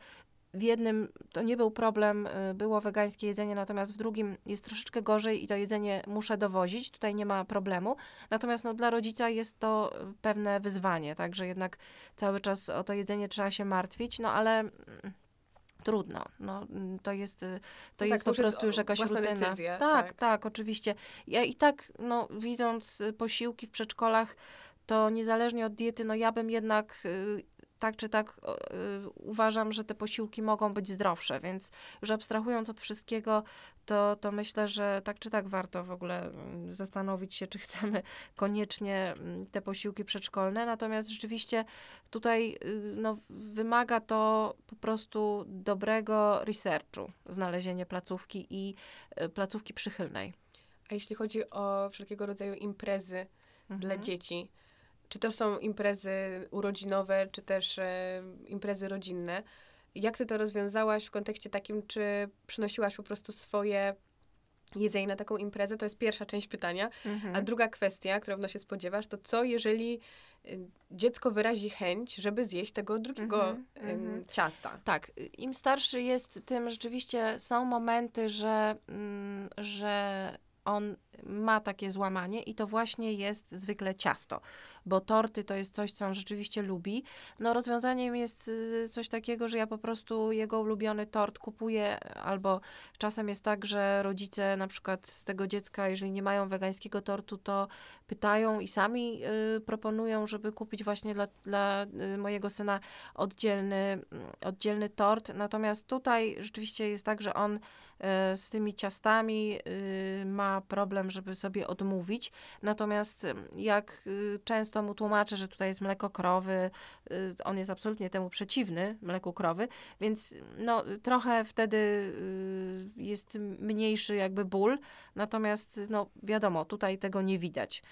w jednym to nie był problem, y, było wegańskie jedzenie, natomiast w drugim jest troszeczkę gorzej i to jedzenie muszę dowozić, tutaj nie ma problemu. Natomiast no, dla rodzica jest to y, pewne wyzwanie, także jednak cały czas o to jedzenie trzeba się martwić, no ale mm, trudno. No, mm, to jest, y, to no tak, jest tak, po prostu już jakaś rutyna. Decyzja, tak, tak, tak, oczywiście. Ja i tak, no, widząc posiłki w przedszkolach, to niezależnie od diety, no ja bym jednak tak czy tak y, uważam, że te posiłki mogą być zdrowsze, więc już abstrahując od wszystkiego, to, to myślę, że tak czy tak warto w ogóle mm, zastanowić się, czy chcemy koniecznie mm, te posiłki przedszkolne. Natomiast rzeczywiście tutaj y, no, wymaga to po prostu dobrego researchu, znalezienie placówki i y, placówki przychylnej. A jeśli chodzi o wszelkiego rodzaju imprezy mhm. dla dzieci, czy to są imprezy urodzinowe, czy też e, imprezy rodzinne. Jak ty to rozwiązałaś w kontekście takim, czy przynosiłaś po prostu swoje jedzenie na taką imprezę? To jest pierwsza część pytania. Mhm. A druga kwestia, którą no się spodziewasz, to co jeżeli y, dziecko wyrazi chęć, żeby zjeść tego drugiego mhm, mhm. ciasta? Tak, im starszy jest, tym rzeczywiście są momenty, że, mm, że on ma takie złamanie i to właśnie jest zwykle ciasto, bo torty to jest coś, co on rzeczywiście lubi. No rozwiązaniem jest y, coś takiego, że ja po prostu jego ulubiony tort kupuję, albo czasem jest tak, że rodzice na przykład tego dziecka, jeżeli nie mają wegańskiego tortu, to pytają i sami y, proponują, żeby kupić właśnie dla, dla y, mojego syna oddzielny, mm, oddzielny tort. Natomiast tutaj rzeczywiście jest tak, że on y, z tymi ciastami y, ma problem problem, żeby sobie odmówić. Natomiast jak y, często mu tłumaczę, że tutaj jest mleko krowy, y, on jest absolutnie temu przeciwny, mleku krowy, więc no, trochę wtedy y, jest mniejszy jakby ból. Natomiast no, wiadomo, tutaj tego nie widać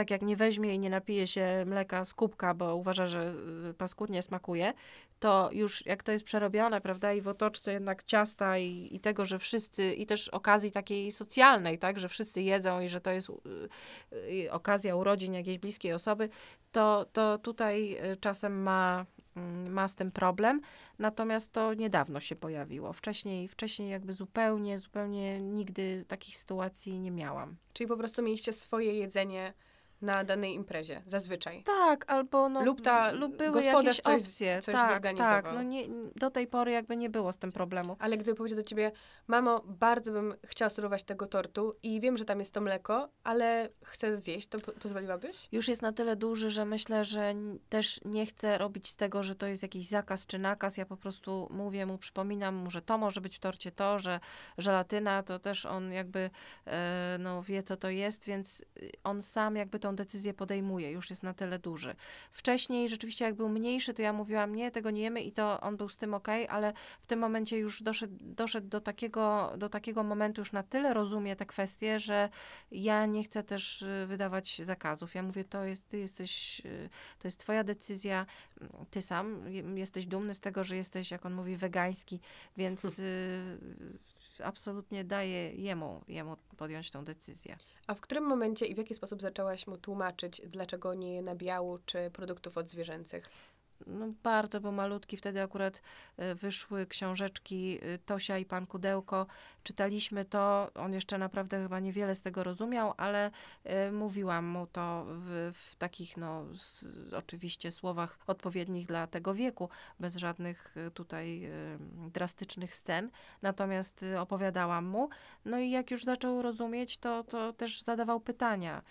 tak jak nie weźmie i nie napije się mleka z kubka, bo uważa, że y, paskudnie smakuje, to już jak to jest przerobione, prawda, i w otoczce jednak ciasta i, i tego, że wszyscy, i też okazji takiej socjalnej, tak, że wszyscy jedzą i że to jest y, y okazja urodzin jakiejś bliskiej osoby, to, to tutaj y, czasem ma, mm, ma z tym problem, natomiast to niedawno się pojawiło. Wcześniej, wcześniej jakby zupełnie, zupełnie nigdy takich sytuacji nie miałam. Czyli po prostu mieliście swoje jedzenie na danej imprezie, zazwyczaj. Tak, albo no, lub ta lub były jakieś coś, opcje. Coś tak, tak. No nie, do tej pory jakby nie było z tym problemu. Ale gdyby powiedział do ciebie, mamo, bardzo bym chciała spróbować tego tortu i wiem, że tam jest to mleko, ale chcę zjeść, to po pozwoliłabyś? Już jest na tyle duży, że myślę, że też nie chcę robić z tego, że to jest jakiś zakaz czy nakaz. Ja po prostu mówię mu, przypominam mu, że to może być w torcie to, że żelatyna, to też on jakby e, no, wie, co to jest, więc y, on sam jakby tą decyzję podejmuje, już jest na tyle duży. Wcześniej rzeczywiście jak był mniejszy, to ja mówiłam, nie, tego nie jemy i to on był z tym ok, ale w tym momencie już doszedł, doszedł do, takiego, do takiego momentu, już na tyle rozumie te kwestie, że ja nie chcę też y, wydawać zakazów. Ja mówię, to jest, ty jesteś, y, to jest twoja decyzja, ty sam jesteś dumny z tego, że jesteś, jak on mówi, wegański, więc... Y, absolutnie daje jemu, jemu podjąć tą decyzję. A w którym momencie i w jaki sposób zaczęłaś mu tłumaczyć, dlaczego nie nabiału czy produktów odzwierzęcych? no, bardzo malutki wtedy akurat e, wyszły książeczki e, Tosia i Pan Kudełko. Czytaliśmy to, on jeszcze naprawdę chyba niewiele z tego rozumiał, ale e, mówiłam mu to w, w takich, no z, oczywiście słowach odpowiednich dla tego wieku, bez żadnych tutaj drastycznych scen. Natomiast opowiadałam mu, no i jak już zaczął rozumieć, to, to też zadawał pytania.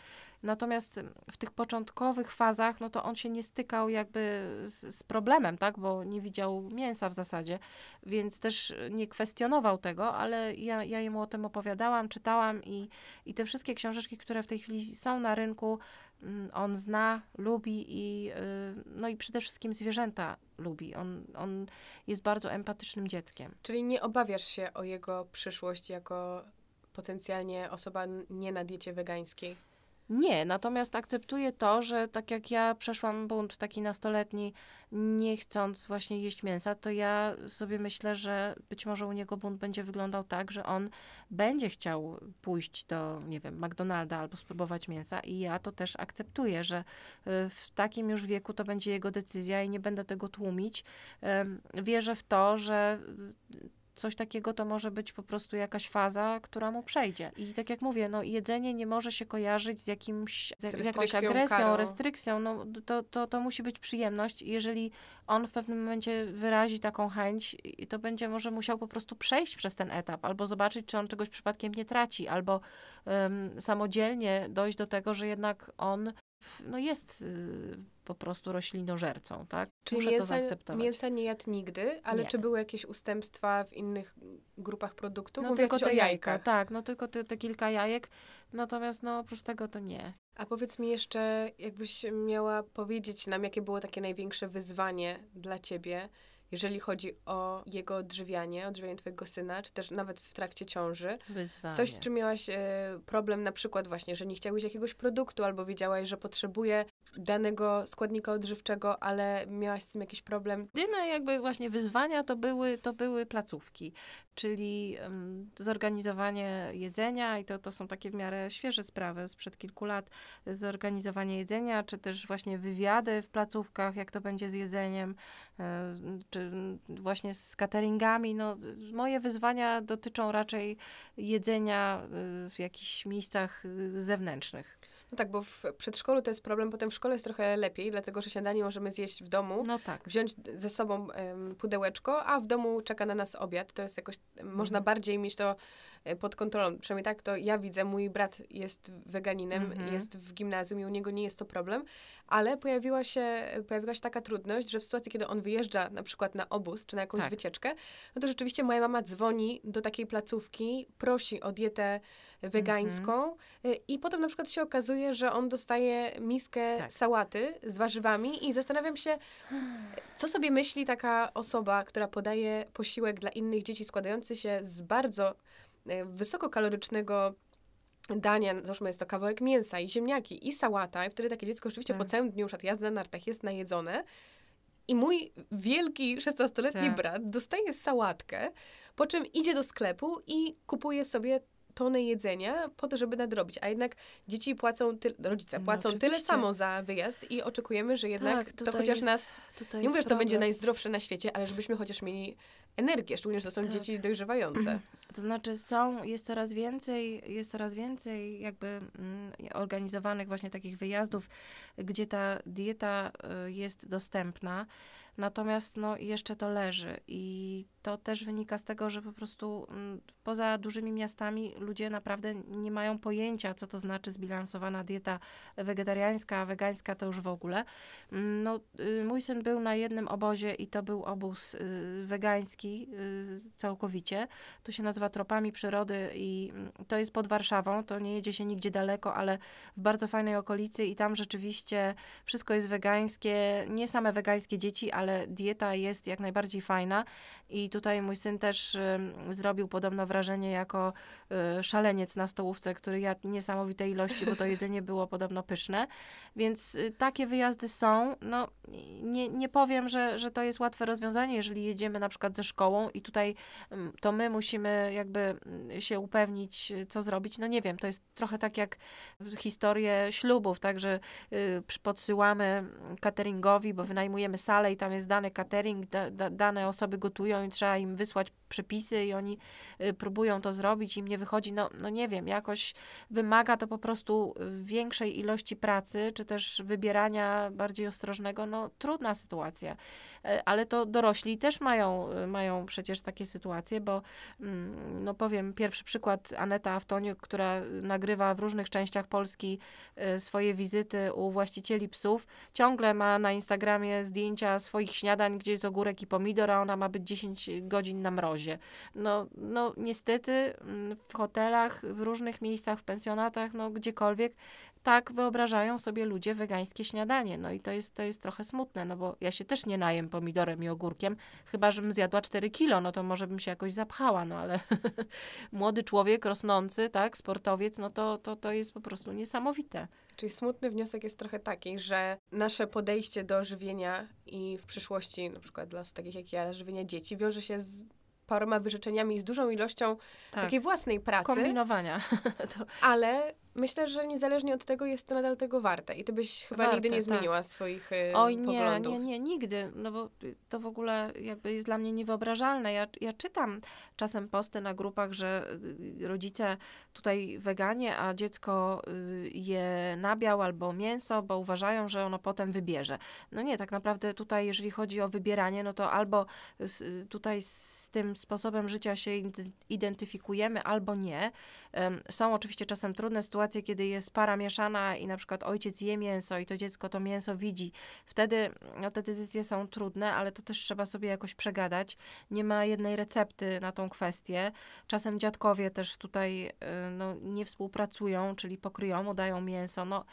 Natomiast w tych początkowych fazach, no to on się nie stykał jakby z, z, problemem, tak, bo nie widział mięsa w zasadzie, więc też nie kwestionował tego, ale ja, ja jemu o tym opowiadałam, czytałam i, i te wszystkie książeczki, które w tej chwili są na rynku, mm, on zna, lubi i, y, no i przede wszystkim zwierzęta lubi. On, on jest bardzo empatycznym dzieckiem. Czyli nie obawiasz się o jego przyszłość jako potencjalnie osoba nie na diecie wegańskiej? Nie, natomiast akceptuję to, że tak jak ja przeszłam bunt taki nastoletni, nie chcąc właśnie jeść mięsa, to ja sobie myślę, że być może u niego bunt będzie wyglądał tak, że on będzie chciał pójść do, nie wiem, McDonalda albo spróbować mięsa i ja to też akceptuję, że e, w takim już wieku to będzie jego decyzja i nie będę tego tłumić. Wierzę w to, że coś takiego to może być po prostu jakaś faza, która mu przejdzie. I tak jak mówię, no, jedzenie nie może się kojarzyć z, jakimś, z, z jakąś agresją, restrykcją. No, to, to, to musi być przyjemność. I jeżeli on w pewnym momencie wyrazi taką chęć, to będzie może musiał po prostu przejść przez ten etap, albo zobaczyć, czy on czegoś przypadkiem nie traci, albo um, samodzielnie dojść do tego, że jednak on no, jest. Y po prostu roślinożercą, tak? Czy Muszę mięsa, to zaakceptować. Mięsa nie jadł nigdy, ale nie. czy były jakieś ustępstwa w innych grupach produktów? No tylko te jajka, tak, no tylko te, te kilka jajek, natomiast no oprócz tego to nie. A powiedz mi jeszcze, jakbyś miała powiedzieć nam, jakie było takie największe wyzwanie dla ciebie, jeżeli chodzi o jego odżywianie, odżywianie twojego syna, czy też nawet w trakcie ciąży. Wyzwanie. Coś, z czym miałaś e, problem na przykład właśnie, że nie chciałeś jakiegoś produktu, albo wiedziałaś, że potrzebuje danego składnika odżywczego, ale miałaś z tym jakiś problem? Jedyne jakby właśnie wyzwania to były, to były placówki, czyli um, zorganizowanie jedzenia i to, to są takie w miarę świeże sprawy sprzed kilku lat. Zorganizowanie jedzenia, czy też właśnie wywiady w placówkach, jak to będzie z jedzeniem, y, czy właśnie z cateringami. No, moje wyzwania dotyczą raczej jedzenia e, w jakichś miejscach e, zewnętrznych. No tak, bo w przedszkolu to jest problem, potem w szkole jest trochę lepiej, dlatego że śniadanie możemy zjeść w domu, no tak. wziąć ze sobą um, pudełeczko, a w domu czeka na nas obiad. To jest jakoś, można mhm. bardziej mieć to e, pod kontrolą. Przynajmniej tak to ja widzę. Mój brat jest weganinem, mhm. jest w gimnazjum i u niego nie jest to problem, ale pojawiła się, pojawiła się taka trudność, że w sytuacji, kiedy on wyjeżdża na przykład na obóz czy na jakąś tak. wycieczkę, no to rzeczywiście moja mama dzwoni do takiej placówki, prosi o dietę wegańską mhm. Y, i potem na przykład się okazuje, że on dostaje miskę tak. sałaty z warzywami i zastanawiam się, co sobie myśli taka osoba, która podaje posiłek dla innych dzieci składający się z bardzo y, wysokokalorycznego dania, no załóżmy jest to kawałek mięsa i ziemniaki i sałata i wtedy takie dziecko rzeczywiście tak. po całym dniu, przed jazda na nartach jest najedzone, i mój wielki 16-letni tak. brat dostaje sałatkę, po czym idzie do sklepu i kupuje sobie tonę jedzenia po to, żeby nadrobić. A jednak dzieci płacą, ty, rodzice no, płacą no, tyle samo za wyjazd i oczekujemy, że jednak tak, to chociaż jest, nas, nie mówię, że to będzie najzdrowsze na świecie, ale żebyśmy chociaż mieli energię, szczególnie, że to są tak. dzieci dojrzewające. [clears throat] To znaczy są, jest coraz więcej, jest coraz więcej jakby mm, organizowanych właśnie takich wyjazdów, gdzie ta dieta y, jest dostępna, natomiast no jeszcze to leży i to też wynika z tego, że po prostu mm, poza dużymi miastami ludzie naprawdę nie mają pojęcia, co to znaczy zbilansowana dieta wegetariańska, a wegańska to już w ogóle. Mm, no, y, mój syn był na jednym obozie i to był obóz y, wegański y, całkowicie. To się nazywa Tropami Przyrody i mm, to jest pod Warszawą, to nie jedzie się nigdzie daleko, ale w bardzo fajnej okolicy i tam rzeczywiście wszystko jest wegańskie, nie same wegańskie dzieci, ale dieta jest jak najbardziej fajna i tu tutaj mój syn też zrobił podobno wrażenie jako e, szaleniec na stołówce, który jadł niesamowitej ilości, bo to [laughs] jedzenie było podobno pyszne. Więc y, takie wyjazdy są. No, nie, nie powiem, że, że to jest łatwe rozwiązanie, jeżeli jedziemy na przykład ze szkołą i tutaj to my musimy jakby mm, się upewnić, co zrobić. No nie wiem, to jest trochę tak jak historie ślubów, także y, podsyłamy cateringowi, bo wynajmujemy salę i tam jest dany catering, da, da, dane osoby gotują i trzeba im wysłać przepisy i oni y, próbują to zrobić, im nie wychodzi, no, no nie wiem, jakoś wymaga to po prostu y, większej ilości pracy, czy też wybierania bardziej ostrożnego, no trudna sytuacja. E, ale to dorośli też mają, y, mają przecież takie sytuacje, bo mm, no powiem, pierwszy przykład Aneta Awtoniuk, która nagrywa w różnych częściach Polski swoje wizyty u właścicieli psów, ciągle ma na Instagramie zdjęcia swoich śniadań, gdzie jest ogórek i pomidor, a ona ma być 10 godzin na mrozie. No, no niestety mm, w hotelach, w różnych miejscach, w pensjonatach, no gdziekolwiek tak wyobrażają sobie ludzie wegańskie śniadanie. No i to jest, to jest trochę smutne, no bo ja się też nie najem pomidorem i ogórkiem, chyba żebym zjadła 4 kilo, no to może bym się jakoś zapchała, no ale [laughs] młody człowiek, rosnący, tak, sportowiec, no to, to, to jest po prostu niesamowite. Czyli smutny wniosek jest trochę taki, że nasze podejście do żywienia i w przyszłości, na przykład dla osób takich jak ja, żywienia dzieci, wiąże się z paroma wyrzeczeniami i z dużą ilością tak. takiej własnej pracy. Kombinowania. [laughs] to... Ale Myślę, że niezależnie od tego jest to nadal tego warte i ty byś chyba warte, nigdy nie tak. zmieniła swoich poglądów. Y, Oj, nie, nie, nie, nigdy, no bo to w ogóle jakby jest dla mnie niewyobrażalne. Ja, ja czytam czasem posty na grupach, że y, rodzice tutaj weganie, a dziecko y, je nabiał albo mięso, bo uważają, że ono potem wybierze. No nie, tak naprawdę tutaj jeżeli chodzi o wybieranie, no to albo z, tutaj z tym sposobem życia się identyfikujemy, albo nie. Są oczywiście czasem trudne sytuacje, kiedy jest para mieszana i na przykład ojciec je mięso i to dziecko to mięso widzi. Wtedy no, te decyzje są trudne, ale to też trzeba sobie jakoś przegadać. Nie ma jednej recepty na tą kwestię. Czasem dziadkowie też tutaj e, no, nie współpracują, czyli pokryją, dają mięso. No,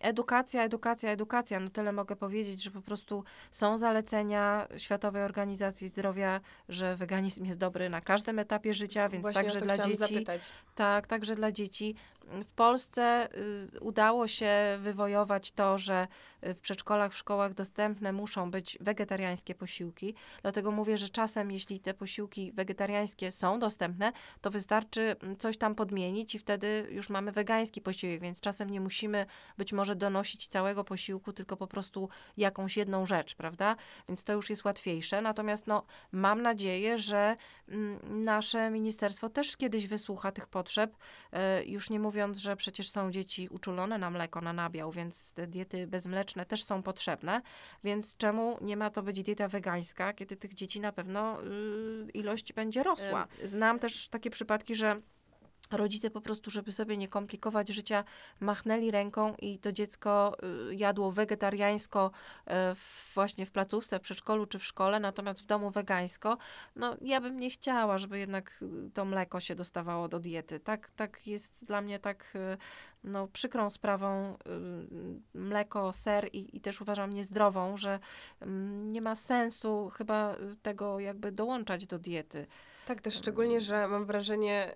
edukacja, edukacja, edukacja. No tyle mogę powiedzieć, że po prostu są zalecenia Światowej Organizacji Zdrowia, że weganizm jest dobry na każdym etapie życia, więc Właśnie także dla dzieci. Zapytać. Tak, także dla dzieci. W Polsce y, udało się wywojować to, że y, w przedszkolach, w szkołach dostępne muszą być wegetariańskie posiłki. Dlatego mówię, że czasem, jeśli te posiłki wegetariańskie są dostępne, to wystarczy mm, coś tam podmienić i wtedy już mamy wegański posiłek, więc czasem nie musimy być może donosić całego posiłku, tylko po prostu jakąś jedną rzecz, prawda? Więc to już jest łatwiejsze. Natomiast no, mam nadzieję, że mm, nasze ministerstwo też kiedyś wysłucha tych potrzeb. Y, już nie mówię mówiąc, że przecież są dzieci uczulone na mleko, na nabiał, więc te diety bezmleczne też są potrzebne, więc czemu nie ma to być dieta wegańska, kiedy tych dzieci na pewno y, ilość będzie rosła. Znam też takie przypadki, że rodzice po prostu, żeby sobie nie komplikować życia, machnęli ręką i to dziecko y, jadło wegetariańsko y, właśnie w placówce, w przedszkolu czy w szkole, natomiast w domu wegańsko. No ja bym nie chciała, żeby jednak y, to mleko się dostawało do diety. Tak, tak jest dla mnie tak no, przykrą sprawą mleko, ser i, i też uważam niezdrową, że mm, nie ma sensu chyba tego jakby dołączać do diety. Tak, też szczególnie, że mam wrażenie,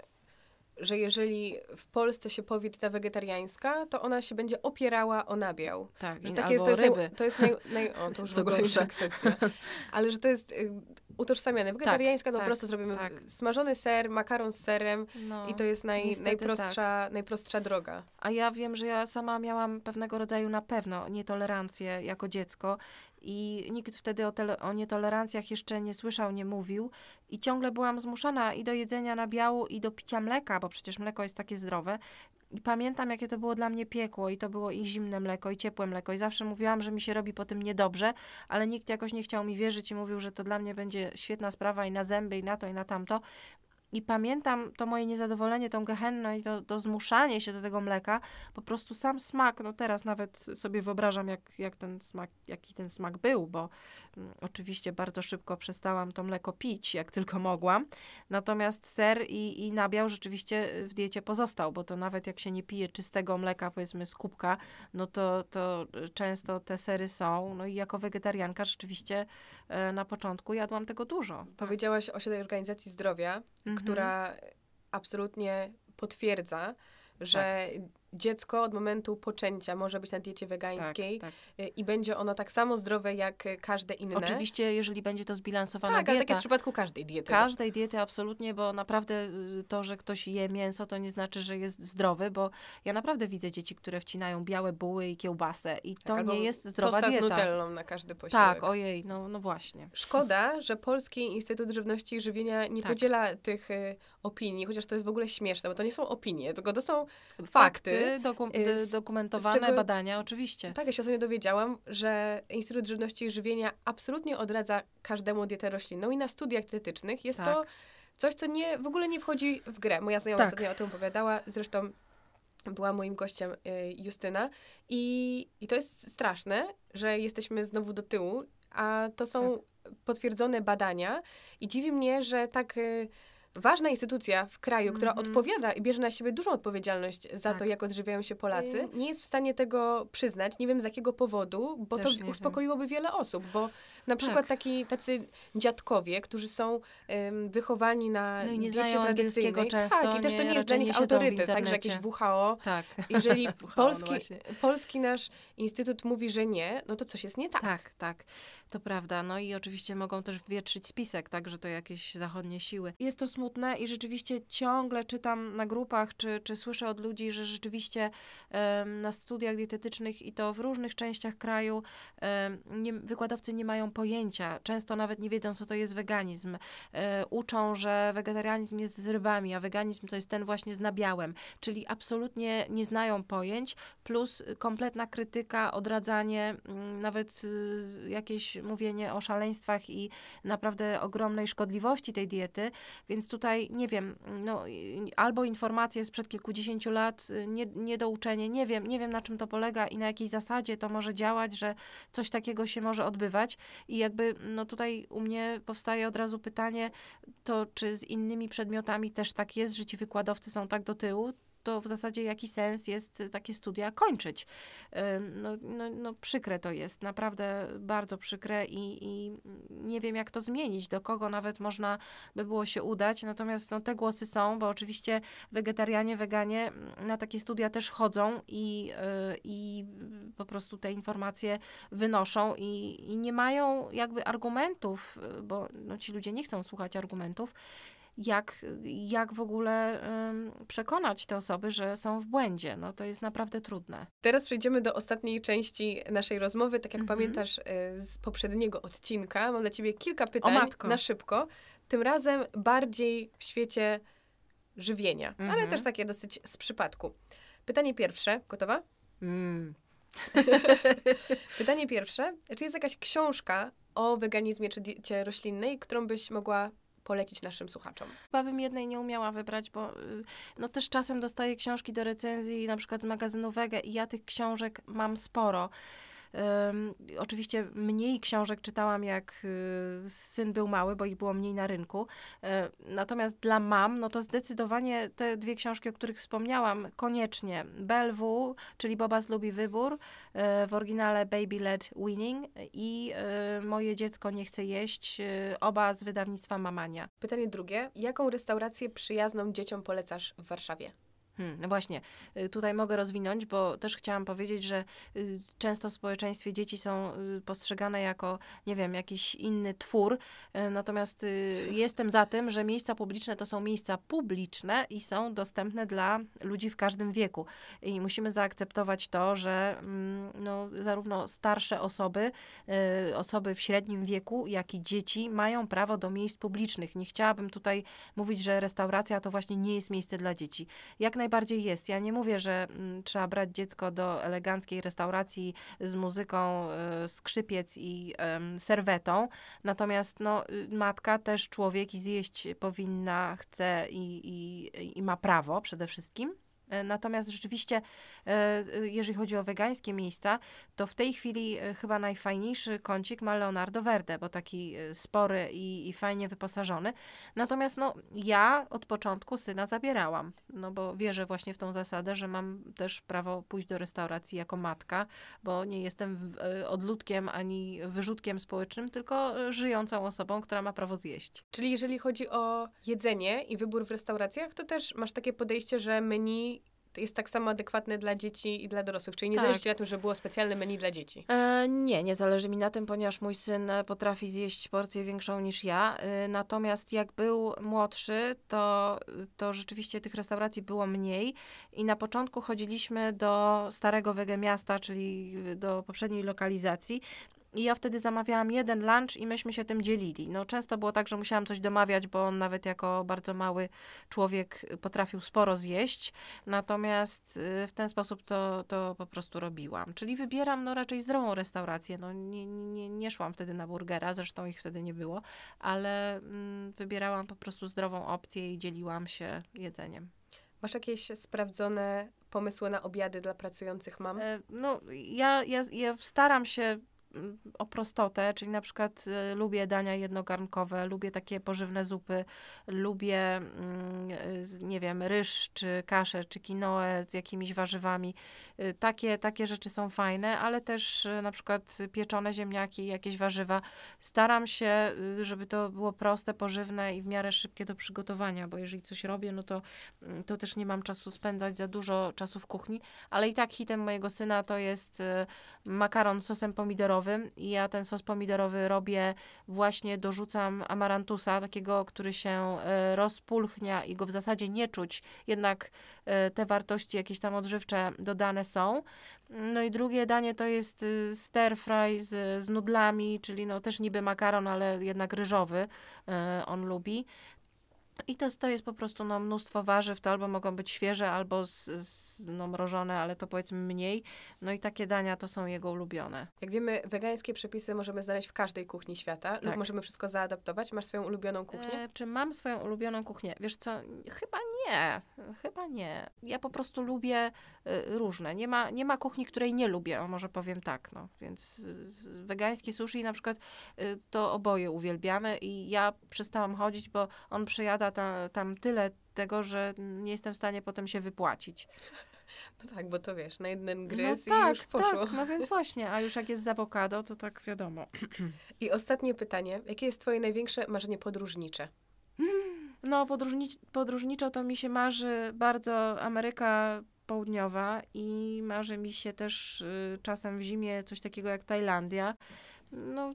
że jeżeli w Polsce się powie dieta wegetariańska, to ona się będzie opierała o nabiał. Tak, że tak jest, to jest, ryby. Naj, to jest naj, naj, o, to [laughs] już Co kwestia. Ale że to jest y, utożsamiane. Tak, wegetariańska tak, to tak, po prostu zrobimy tak. smażony ser, makaron z serem no, i to jest naj, najprostsza, tak. najprostsza droga. A ja wiem, że ja sama miałam pewnego rodzaju na pewno nietolerancję jako dziecko i nikt wtedy o, tele, o nietolerancjach jeszcze nie słyszał, nie mówił i ciągle byłam zmuszana i do jedzenia na biału i do picia mleka, bo przecież mleko jest takie zdrowe. I pamiętam, jakie to było dla mnie piekło, i to było i zimne mleko, i ciepłe mleko. I zawsze mówiłam, że mi się robi po tym niedobrze, ale nikt jakoś nie chciał mi wierzyć i mówił, że to dla mnie będzie świetna sprawa i na zęby, i na to, i na tamto. I pamiętam to moje niezadowolenie, tą gehenną i to, to zmuszanie się do tego mleka. Po prostu sam smak, no teraz nawet sobie wyobrażam, jak, jak ten smak, jaki ten smak był, bo Mm, oczywiście bardzo szybko przestałam to mleko pić, jak tylko mogłam. Natomiast ser i, i nabiał rzeczywiście y, w diecie pozostał, bo to nawet jak się nie pije czystego mleka, powiedzmy z kubka, no to, to y, często te sery są. No i jako wegetarianka rzeczywiście y, na początku jadłam tego dużo. Powiedziałaś o Światowej Organizacji Zdrowia, mhm. która absolutnie potwierdza, że tak dziecko od momentu poczęcia może być na diecie wegańskiej tak, tak. Y, i będzie ono tak samo zdrowe jak y, każde inne. Oczywiście, jeżeli będzie to zbilansowana tak, tak dieta. Tak, tak jest w przypadku każdej diety. No. Każdej diety absolutnie, bo naprawdę y, to, że ktoś je mięso, to nie znaczy, że jest zdrowy, bo ja naprawdę widzę dzieci, które wcinają białe buły i kiełbasę i tak, to tak, nie jest zdrowa tosta dieta. z nutellą na każdy posiłek. Tak, ojej, no, no właśnie. Szkoda, że Polski Instytut Żywności i Żywienia nie tak. podziela tych y, opinii, chociaż to jest w ogóle śmieszne, bo to nie są opinie, tylko to są fakty Doku y, z, dokumentowane z czego, badania, oczywiście. Tak, ja się ostatnio dowiedziałam, że Instytut Żywności i Żywienia absolutnie odradza każdemu dietę roślinną i na studiach dietetycznych jest tak. to coś, co nie, w ogóle nie wchodzi w grę. Moja znajoma tak. ostatnio o tym opowiadała, zresztą była moim gościem y, Justyna i, i to jest straszne, że jesteśmy znowu do tyłu, a to są tak. potwierdzone badania i dziwi mnie, że tak... Y, ważna instytucja w kraju, mm -hmm. która mhm. odpowiada i bierze na siebie dużą odpowiedzialność za tak. to, jak odżywiają się Polacy, y, nie jest w stanie tego przyznać. Nie wiem z jakiego powodu, bo Też to uspokoiłoby wiem. wiele osób, bo na tak. przykład tak. taki, tacy dziadkowie, którzy są um, wychowani na no i diecie tradycyjnej. Tak, często, tak, i też to nie, nie jest dla nich autorytet, także jakieś WHO. Tak. Jeżeli [laughs] no polski, polski nasz instytut mówi, że nie, no to coś jest nie tak. Tak, tak, to prawda. No i oczywiście mogą też wietrzyć spisek, także to jakieś zachodnie siły. Jest to smutne smutne i rzeczywiście ciągle czytam na grupach, czy, czy słyszę od ludzi, że rzeczywiście na studiach dietetycznych i to w różnych częściach kraju nie, wykładowcy nie mają pojęcia. Często nawet nie wiedzą, co to jest weganizm. E, uczą, że wegetarianizm jest z rybami, a weganizm to jest ten właśnie z nabiałem, czyli absolutnie nie znają pojęć, plus kompletna krytyka, odradzanie, mm, nawet y, jakieś mówienie o szaleństwach i naprawdę ogromnej szkodliwości tej diety, więc tutaj, nie wiem, no, albo informacje sprzed kilkudziesięciu lat, y, nie, niedouczenie, nie wiem, nie wiem na czym to polega i na jakiej zasadzie to może działać, że coś takiego się może odbywać. I jakby, no tutaj u mnie powstaje od razu pytanie, to czy z innymi przedmiotami też tak jest, że ci wykładowcy są tak do tyłu? to w zasadzie jaki sens jest takie studia kończyć. No, no, no przykre to jest, naprawdę bardzo przykre i, i, nie wiem jak to zmienić, do kogo nawet można by było się udać, natomiast no, te głosy są, bo oczywiście wegetarianie, weganie na takie studia też chodzą i, y, i po prostu te informacje wynoszą i, i nie mają jakby argumentów, bo no, ci ludzie nie chcą słuchać argumentów, jak, jak w ogóle przekonać te osoby, że są w błędzie. No to jest naprawdę trudne. Teraz przejdziemy do ostatniej części naszej rozmowy. Tak jak mhm. pamiętasz y, z poprzedniego odcinka, mam dla ciebie kilka pytań na szybko. Tym razem bardziej w świecie żywienia, mhm. ale też takie dosyć z przypadku. Pytanie pierwsze, gotowa? Mm. [laughs] Pytanie pierwsze. Czy jest jakaś książka o weganizmie czy diecie roślinnej, którą byś mogła polecić naszym słuchaczom? Chyba bym jednej nie umiała wybrać, bo y, no też czasem dostaję książki do recenzji na przykład z magazynu Wege i ja tych książek mam sporo. Oczywiście mniej książek czytałam, jak y, syn był mały, bo ich było mniej na rynku. E, natomiast dla mam, no to zdecydowanie te dwie książki, o których wspomniałam, koniecznie. BLW, czyli Bobas lubi wybór, e, w oryginale Baby Led Winning i e, Moje dziecko nie chce jeść, oba z wydawnictwa Mamania. Pytanie drugie. Jaką restaurację przyjazną dzieciom polecasz w Warszawie? Hmm, no właśnie, y, tutaj mogę rozwinąć, bo też chciałam powiedzieć, że y, często w społeczeństwie dzieci są y, postrzegane jako, nie wiem, jakiś inny twór. Natomiast jestem za tym, że miejsca publiczne to są miejsca publiczne i są dostępne dla ludzi w każdym wieku. I musimy zaakceptować to, że mm, no, zarówno starsze osoby, osoby w średnim wieku, jak i dzieci mają prawo do miejsc publicznych. Nie chciałabym tutaj mówić, że restauracja to właśnie nie jest miejsce dla dzieci. Jak naj najbardziej jest. Ja nie mówię, że m, mm, trzeba brać dziecko do eleganckiej restauracji z muzyką, y, skrzypiec i y, serwetą. Natomiast no, y, matka też człowiek i zjeść powinna, chce i, i, i ma prawo przede wszystkim. E, natomiast rzeczywiście, e, e, jeżeli chodzi o wegańskie miejsca, to w tej chwili chyba najfajniejszy kącik ma Leonardo Verde, bo taki spory i, i fajnie wyposażony. Natomiast no, ja od początku syna zabierałam, no bo wierzę właśnie w tą zasadę, że mam też prawo pójść do restauracji jako matka, bo nie jestem odludkiem ani wyrzutkiem społecznym, tylko żyjącą osobą, która ma prawo zjeść. Czyli jeżeli chodzi o jedzenie i wybór w restauracjach, to też masz takie podejście, że menu jest tak samo adekwatne dla dzieci i dla dorosłych. Czyli nie tak. zależy ci na tym, że było specjalne menu dla dzieci. E, nie, nie zależy mi na tym, ponieważ mój syn potrafi zjeść porcję większą niż ja. E, natomiast jak był młodszy, to, to rzeczywiście tych restauracji było mniej. I na początku chodziliśmy do starego Wege Miasta, czyli do poprzedniej lokalizacji. I ja wtedy zamawiałam jeden lunch i myśmy się tym dzielili. No, często było tak, że musiałam coś domawiać, bo on nawet jako bardzo mały człowiek y, potrafił sporo zjeść. Natomiast y, w ten sposób to, to po prostu robiłam. Czyli wybieram no, raczej zdrową restaurację. No, nie, nie, nie szłam wtedy na burgera, zresztą ich wtedy nie było, ale mm, wybierałam po prostu zdrową opcję i dzieliłam się jedzeniem. Masz jakieś sprawdzone pomysły na obiady dla pracujących mam? E, no, ja, ja, ja staram się o prostotę, czyli na przykład y, lubię dania jednogarnkowe, lubię takie pożywne zupy, lubię, y, nie wiem, ryż, czy kaszę, czy quinoę z jakimiś warzywami. Y, takie, takie rzeczy są fajne, ale też y, na przykład pieczone ziemniaki, jakieś warzywa. Staram się, y, żeby to było proste, pożywne i w miarę szybkie do przygotowania, bo jeżeli coś robię, no to, mm, to też nie mam czasu spędzać za dużo czasu w kuchni, ale i tak hitem mojego syna to jest y, makaron z sosem pomidorowym, pomidorowym i ja ten sos pomidorowy robię właśnie, dorzucam amarantusa, takiego, który się e, rozpulchnia i go w zasadzie nie czuć, jednak e, te wartości jakieś tam odżywcze dodane są. No i drugie danie to jest y, stir fry z, z nudlami, czyli no też niby makaron, ale jednak ryżowy e, on lubi. I to, to jest po prostu no, mnóstwo warzyw, to albo mogą być świeże, albo z, z, no, mrożone, ale to powiedzmy mniej. No i takie dania to są jego ulubione. Jak wiemy, wegańskie przepisy możemy znaleźć w każdej kuchni świata tak. lub możemy wszystko zaadaptować. Masz swoją ulubioną e, kuchnię? E, czy mam swoją ulubioną kuchnię? Wiesz co, chyba nie. Chyba nie. Ja po prostu lubię y, różne. Nie ma, nie ma kuchni, której nie lubię, o może powiem tak. No. Więc y, wegańskie sushi na przykład y, to oboje uwielbiamy i ja przestałam chodzić, bo on przejada ta, tam tyle tego, że nie jestem w stanie potem się wypłacić. [laughs] No tak, bo to wiesz, na jeden no gryz no i tak, już tak, poszło. Tak, no więc właśnie, a już jak jest z awokado, to tak wiadomo. [clears throat] I ostatnie pytanie. Jakie jest twoje największe marzenie podróżnicze? Hmm, no, podróżnic podróżniczo to mi się marzy bardzo Ameryka Południowa i marzy mi się też y, czasem w zimie coś takiego jak Tajlandia no,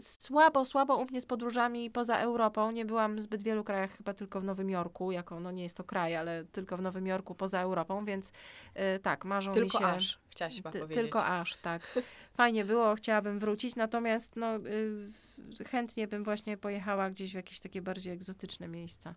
słabo, słabo u mnie z podróżami poza Europą. Nie byłam w zbyt wielu krajach, chyba tylko w Nowym Jorku, jako, no nie jest to kraj, ale tylko w Nowym Jorku poza Europą, więc y, tak, marzą tylko mi się... Tylko aż, chciałaś chyba powiedzieć. Tylko aż, tak. [laughs] Fajnie było, chciałabym wrócić, natomiast no, y, chętnie bym właśnie pojechała gdzieś w jakieś takie bardziej egzotyczne miejsca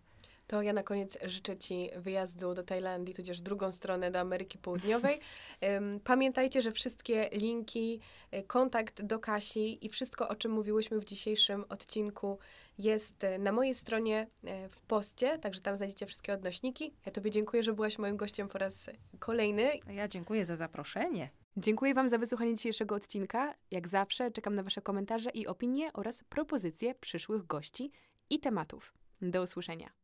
to ja na koniec życzę Ci wyjazdu do Tajlandii, tudzież drugą stronę do Ameryki Południowej. [laughs] Pamiętajcie, że wszystkie linki, e, kontakt do Kasi i wszystko, o czym mówiłyśmy w dzisiejszym odcinku, jest e, na mojej stronie e, w poście, także tam znajdziecie wszystkie odnośniki. Ja Tobie dziękuję, że byłaś moim gościem po raz kolejny. Ja dziękuję za zaproszenie. Dziękuję Wam za wysłuchanie dzisiejszego odcinka. Jak zawsze czekam na Wasze komentarze i opinie oraz propozycje przyszłych gości i tematów. Do usłyszenia.